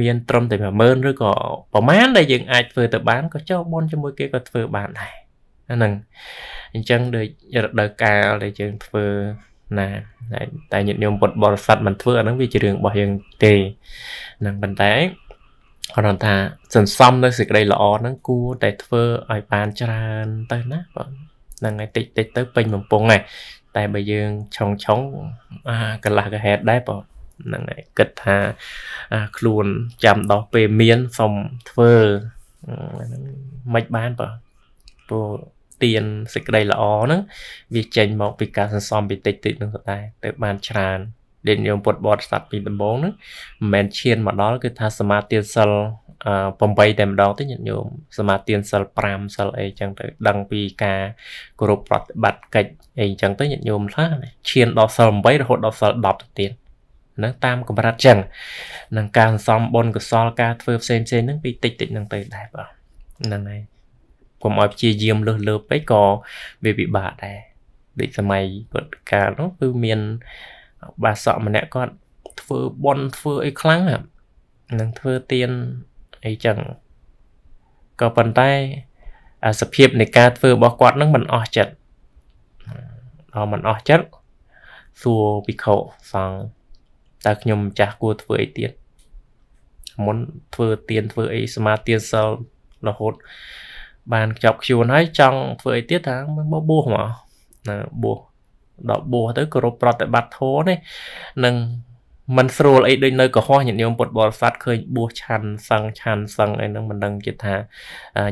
មាន ត្រឹមតែ10000ឬក៏ប្រមាណដែលយើងអាចធ្វើទៅបានក៏ចោលបនជាមួយគេក៏ធ្វើបានដែរហ្នឹងអញ្ចឹងដូចរដូវកាលដែលយើងធ្វើណាតែញាតិញោមពុទ្ធបរិស័ទមិនធ្វើអាហ្នឹងវាជារឿងរបស់យើងទេហ្នឹងប៉ុន្តែគ្រាន់ថាសន្សំនៅសេចក្តីល្អហ្នឹងគួរតែធ្វើឲ្យបានច្រើនទៅណាបងហ្នឹងហើយតិចតិចទៅពេញបំពង់ហើយតែបើយើងឆុងឆុងអាកន្លះកាហេតដែរបងហ្នឹងហើយគិតថាខ្លួនចាំដល់ពេលមានសុំធ្វើមិនបានបងព្រោះទៀនសេចក្តីល្អហ្នឹងវាចេញមកពីការសន្សំពីតិចតិចហ្នឹងក៏ដែរទៅបានច្រើនដែលញោមពុតបតសັດពីដំបងហ្នឹងមិនមែនឈានមកដល់គឺថាសមាធិសិល8តែម្ដងទេញាតិញោមសមាទានសិល5សិលអីចឹងទៅដឹងពីការគោរពប្រតិបត្តិកិច្ចអីចឹងទៅញាតិញោមថាឈានដល់សិល8រហូតដល់សិល10ទៅទៀតហ្នឹងតាមកម្រិតចឹងនឹងការសន្សំបុណ្យកុសល ការធ្វើផ្សេងផ្សេងហ្នឹងពីតិចតិចហ្នឹងទៅដែរបាទហ្នឹងហើយកុំឲ្យព្យាយាមលើសលើពេកក៏វាពិបាកដែរដូចសម័យពុទ្ធកាលនោះគឺមានបាសកម្នាក់គាត់ធ្វើបុណ្យធ្វើអីខ្លាំងហ្នឹងធ្វើទៀនអីចឹងក៏ប៉ុន្តែអាសភាពនៃការធ្វើរបស់គាត់នឹងមិនអស់ចិត្តដល់មិនអស់ចិត្តសួរពិខុសង្ឃតើខ្ញុំចាស់គួរធ្វើអីទៀតមុនធ្វើទៀនធ្វើអីសមាធិសិលរហូតបានខ្ចប់ខ្ជួនហើយចង់ធ្វើអីទៀតថាមកបួសមកណាបួសដល់បួសទៅគោរពប្រតិបត្តិធម៌នេះនឹងมันស្រួលអីដូចនៅកុហកញាតិញោមពុទ្ធបរិស័ទឃើញបួសឆាន់សឹងឆាន់សឹងអីហ្នឹងមិនដឹងចិត្តថា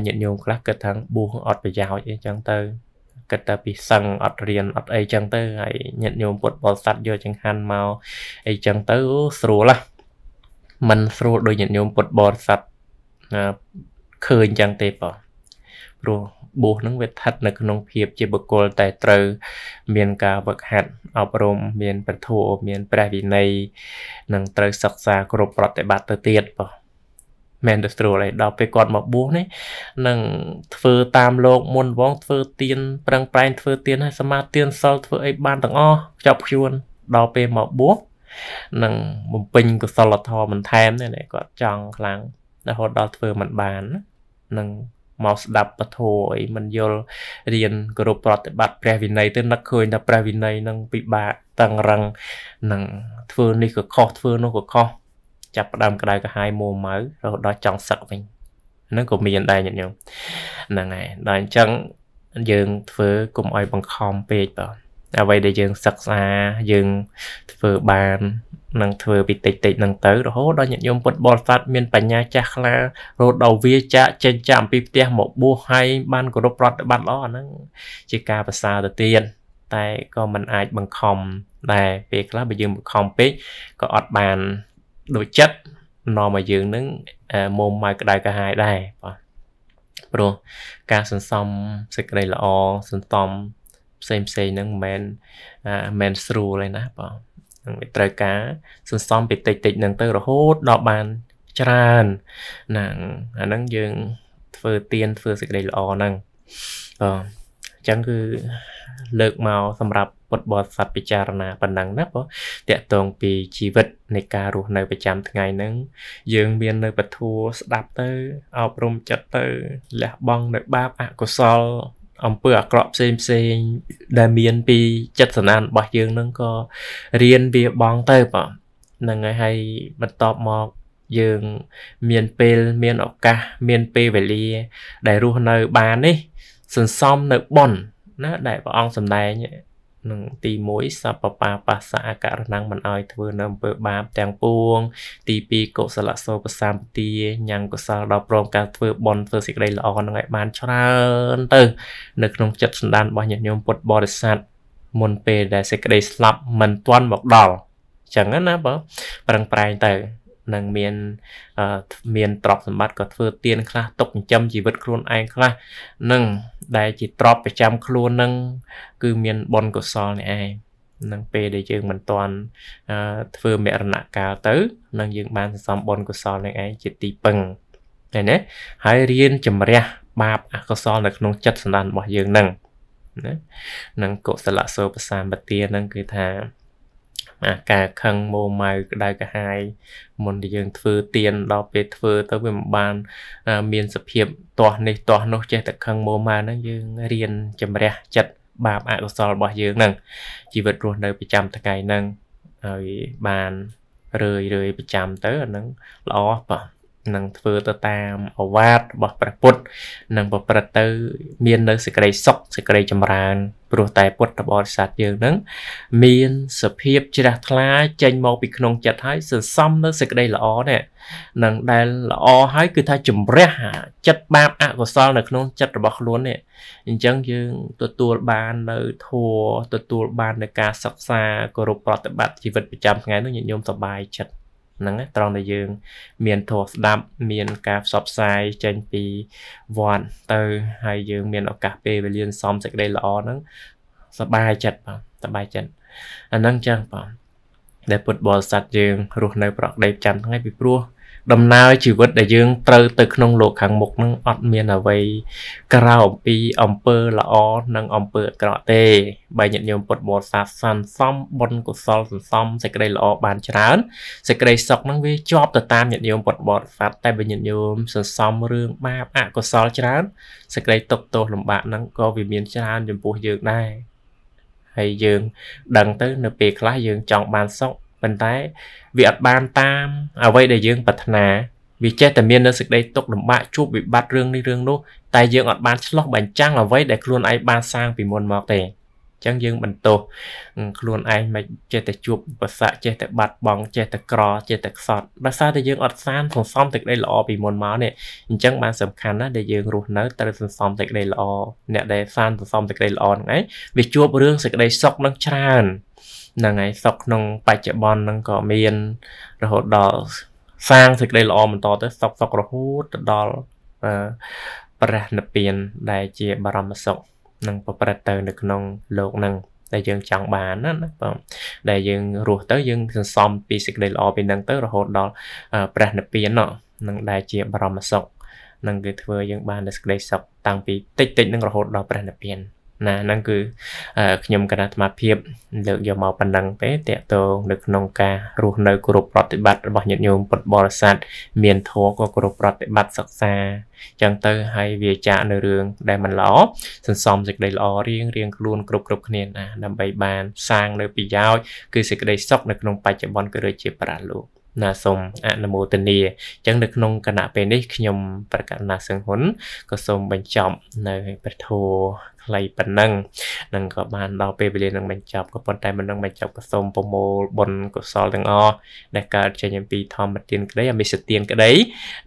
ញាតិញោមខ្លះគិតថាបួសអត់ប្រយោជន៍អីចឹងទៅគិតតែពីសឹងអត់រៀនអត់អីចឹងទៅហើយញាតិញោមពុទ្ធបរិស័ទយកចង្ហាន់មកអីចឹងទៅស្រួលហ៎มันស្រួលដូចញាតិញោមពុទ្ធបរិស័ទឃើញចឹងទេបងព្រោះបុស្សនឹងវាស្ថិតនៅក្នុងភាពជាបុគ្គលតែត្រូវ មានការវឹកហាត់អប់រំមានប្រធោមានព្រះវិន័យនឹងត្រូវសិក្សាគ្រប់ប្រតិបត្តិទៅទៀតបងមែនទៅស្រួលហើយដល់ពេលគាត់មកបួសនេះនឹងធ្វើតាមលោកមុនវងធ្វើទៀនប្រឹងប្រែងធ្វើទៀនហើយសមាទៀនសល់ធ្វើអីបានទាំងអស់ខ្ចប់ខ្ជួនដល់ពេលមកបួសនឹងបំពេញកុសលធម៌បន្ថែមនេះគាត់ចង់ខ្លាំងរហូតដល់ធ្វើមិនបាននឹងមកស្ដាប់ពធអីមិនយល់រៀនគោរពប្រតិបត្តិព្រះវិន័យទៅនឹកឃើញថាព្រះវិន័យនឹងពិបាកតឹងរឹងនឹងធ្វើនេះក៏ខុសធ្វើនោះក៏ខុសចាប់ផ្ដើមក្តៅក្រហាយមួម៉ៅរហូតដល់ចង់សឹកវិញហ្នឹងក៏មានដែរញាតិញោមហ្នឹងហើយដល់អញ្ចឹងយើងធ្វើកុំឲ្យបង្ខំពេកបាទអ្វីដែលយើងសិក្សាយើងធ្វើបាននឹងធ្វើពីតិចតិចនឹងទៅរហូតដល់ញាតិញោមពុទ្ធបរិស័ទមានបញ្ញាចាស់ខ្លារហូតដល់វាចាក់ចេញចាំពីផ្ទះមកបួសហើយបានគោរពប្រតិបត្តិល្អអាហ្នឹងជាការប្រសើរទៅទៀតតែក៏មិនអាចបង្ខំដែរពេលខ្លះបើយើងបង្ខំពេកក៏អត់បានដូចចិត្តនាំឲ្យយើងនឹងមុំម៉ៅក្តៅកាហាយដែរបាទព្រោះការសន្សំសេចក្តីល្អសន្សំផ្សេងផ្សេងហ្នឹងមិនមែនមិនស្រួលទេណាបាទនឹងវាត្រូវការសន្សំពីតិចតិចនឹងទៅរហូតដល់បានច្រើនហ្នឹងអាហ្នឹងយើងធ្វើទៀនធ្វើសេចក្តីល្អហ្នឹងអញ្ចឹងគឺលើកមកសម្រាប់ពុទ្ធបរិស័ទពិចារណាប៉ុណ្ណឹងណាបងតាក់ទងពីជីវិតនៃការរស់នៅប្រចាំថ្ងៃហ្នឹងយើងមាននៅពធัวស្ដាប់ទៅអប់រំចិត្តទៅលះបង់នៅបាបអកុសលអំពើអាក្រក់ផ្សេងផ្សេងដែលមានពីចិត្តសន្តានរបស់យើងហ្នឹងក៏រៀនវាបងទៅបាទហ្នឹងហើយហើយបន្ទាប់មកយើងមានពេលមានឱកាសមានពេលវេលាដែលរស់នៅបាននេះសន្សំនៅប៉ុនណាដែលព្រះអង្គសម្ដែងនឹងទី1សពបាបាសអករណងមិនអោយធ្វើនៅអំពើបាបទាំងពួងទី2កុសលសោបសម្បទាញ៉ាំងកុសលដល់ព្រមការធ្វើបន់ធ្វើសេចក្តីល្អនឹងឲ្យបានច្រើនទៅ នៅក្នុងចិត្តសន្តានរបស់ញាតិញោមពុទ្ធបរិស័ទមុនពេលដែលសេចក្តីស្លាប់មិនទាន់មកដល់ចឹងណាបងប្រឹងប្រែងទៅនឹងមានមានទ្រព្យសម្បត្តិក៏ធ្វើទៀនខ្លះទុកចិញ្ចឹមជីវិតខ្លួនឯងខ្លះនឹងដែលជាទ្រព្យប្រចាំខ្លួននឹងគឺមានបុណ្យកុសលនេះឯងនឹងពេលដែលយើងមិនទាន់ធ្វើមរណកាលទៅនឹងយើងបានសន្សំបុណ្យកុសលនឹងឯងជាទីពឹងឃើញទេហើយរៀនជំរះបាប អកុសលនៅក្នុងចិត្តសន្តានរបស់យើងនឹងណានឹងកុសលសោប្រសាមទានឹងគឺថាអាការខឹងមោម៉ៅក្តៅកាហាយមុនដែលយើងធ្វើទៀនដល់ពេលធ្វើ ទៅវាមិនបានមានសភាពទាស់នេះទាស់នោះចេះតែខឹងមោម៉ៅហ្នឹងយើងរៀនជំរះចិត្តបាបអកុសលរបស់យើងហ្នឹងជីវិតរស់នៅប្រចាំថ្ងៃហ្នឹងហើយបានរឿយរឿយប្រចាំទៅអាហ្នឹងល្អបាទនឹងធ្វើទៅតាមអវាទរបស់ព្រះពុទ្ធនឹងប្រព្រឹត្តទៅ មាន នៅសេចក្តីសុខសេចក្តីចម្រើនព្រោះតែពុទ្ធបរិស័ទយើងនឹងមាន សភាពជ្រះថ្លាចេញមកពីក្នុងចិត្តហើយសន្សំនៅសេចក្តីល្អនេះនឹងដែលល្អហើយ គឺថាជំរះចិត្តបាបអកុសល នៅក្នុងចិត្តរបស់ខ្លួននេះអញ្ចឹងយើង ទទួលបាននៅធัวទទួលបាននៅការសិក្សាគោរពប្រតិបត្តិជីវិតប្រចាំថ្ងៃនោះញាតិញោមសប្បាយចិត្តហ្នឹងត្រង់ដែលយើងមានធម៌ស្ដាប់មានការផ្សព្វផ្សាយចេញពីវត្តទៅហើយយើងមានឱកាសពេលវេលាសំសេចក្តីល្អហ្នឹងសบายចិត្តបាទសบายចិត្តអាហ្នឹងចឹងបាទដែលពុទ្ធបរិស័ទយើងរស់នៅប្រកបប្រចាំថ្ងៃពីព្រោះដំណើរជីវិតដែលយើងត្រូវទៅក្នុងលោកខាងមុខនឹងអត់មានអ្វីក្រៅអំពីអំពើល្អនិងអំពើអាក្រក់ទេបែរញាតិញោមពុទ្ធបរិស័ទសានសំបុណ្យកុសលសន្សំសេចក្តីល្អបានច្រើនសេចក្តីសុខនឹងវាជាប់ទៅតាមញាតិញោមពុទ្ធបរិស័ទតែបើញាតិញោមសន្សំរឿងបាបអកុសលច្រើនសេចក្តីទុក្ខទោសលំបាកនឹងក៏វាមានច្រើនចំពោះយើងដែរហើយយើងដឹងទៅនៅពេលខ្លះយើងចង់បានសុខប៉ុន្តែវាអត់បានតាមអ្វីដែលយើងប្រាថ្នាវាចេះតែមាននៅសេចក្តីទុកលំបាកជួបវិបត្តិរឿងនេះរឿងនោះតែយើងអត់បានឆ្លោះបញ្ចាំងអ្វីដែលខ្លួនឯងបានសាងពីមុនមកទេអញ្ចឹងយើងបន្តខ្លួនឯងមិនចេះតែជួបឧបសគ្គចេះតែបាត់បង់ចេះតែក្រចេះតែខ្សត់បើស្អាតែយើងអត់សានសន្សំតែក្តីល្អពីមុនមកនេះអញ្ចឹងបានសំខាន់ណាស់ដែលយើងរស់នៅត្រូវសន្សំតែក្តីល្អអ្នកដែលសានសន្សំតែក្តីល្អហ្នឹងឯងវាជួបរឿងសេចក្តីសុខនឹងច្រើនហ្នឹងហើយស្រុកក្នុងបច្ចុប្បន្នហ្នឹងក៏មានរហូតដល់សាងសេចក្តីល្អបន្តទៅសុខសុខរហូតទៅដល់ព្រះនិព្វាន ដែលជាបរមសុខនឹងប្រព្រឹត្តទៅនៅក្នុង លោកនឹងដែលយើងចង់បានណាណាបងដែលយើងរស់ទៅយើងសន្សំពីសេចក្តីល្អពីនឹងទៅរហូតដល់ព្រះនិព្វាននឹងដែលជាបរមសុខនឹងគឺធ្វើយើងបាននៅសេចក្តីសុខតាំងពីតិចតិចនឹងរហូតដល់ព្រះនិព្វានណាហ្នឹងគឺខ្ញុំគណៈអាត្មាភាពលើកយកមកប៉ុណ្ណឹងទេតកតងនៅក្នុងការរស់នៅគ្រប់ប្រតិបត្តិរបស់ញាតិញោមពុទ្ធបរិស័ទមានធម៌ក៏គ្រប់ប្រតិបត្តិសិក្សាចឹងទៅហើយវាចាក់នៅរឿងដែលមិនល្អសន្សំសេចក្តីល្អរៀងរៀងខ្លួនគ្រប់គ្រប់គ្នាណាដើម្បីបានសាងនៅប្រយោជន៍គឺសេចក្តីសុខនៅក្នុង បច្ចុប្បន្នក៏ដូចជាប្រាលោកណាសូមអនុមោទនាអញ្ចឹងនៅក្នុងគណៈពេលនេះខ្ញុំប្រកាសណាសឹងហ៊ុនក៏សូមបញ្ចប់នៅព្រះធម៌ខ្លីប៉ុណ្ណឹងនឹងក៏បានដល់ពេលវេលានឹងបញ្ចប់ក៏ប៉ុន្តែមិននឹងបញ្ចប់ក៏សូមប្រមូលបុណ្យកុសលទាំងអស់ដែលកើតចេញអំពីធម្មទានក្តីអមិសទានក្តី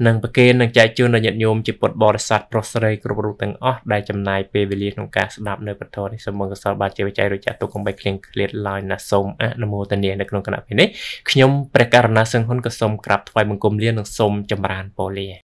និងប្រគេននឹងចែកជូនដល់ញាតិញោមជាពុទ្ធបរិស័ទប្រុសស្រីគ្រប់រូបទាំងអស់ដែលចំណាយពេលវេលាក្នុងការស្ដាប់នៅពធនេះសូមបុណ្យកុសលបាទជាវិច័យរួចចាក់ទុកកំបីឃ្លៀងឃ្លាតឡើយណាសូមអនុមោទនានៅក្នុងគណៈពេលនេះខ្ញុំព្រះករណាសឹងហ៊ុនក៏សូមក្រាបថ្វាយបង្គំលានិងសូមចម្រើនពរលា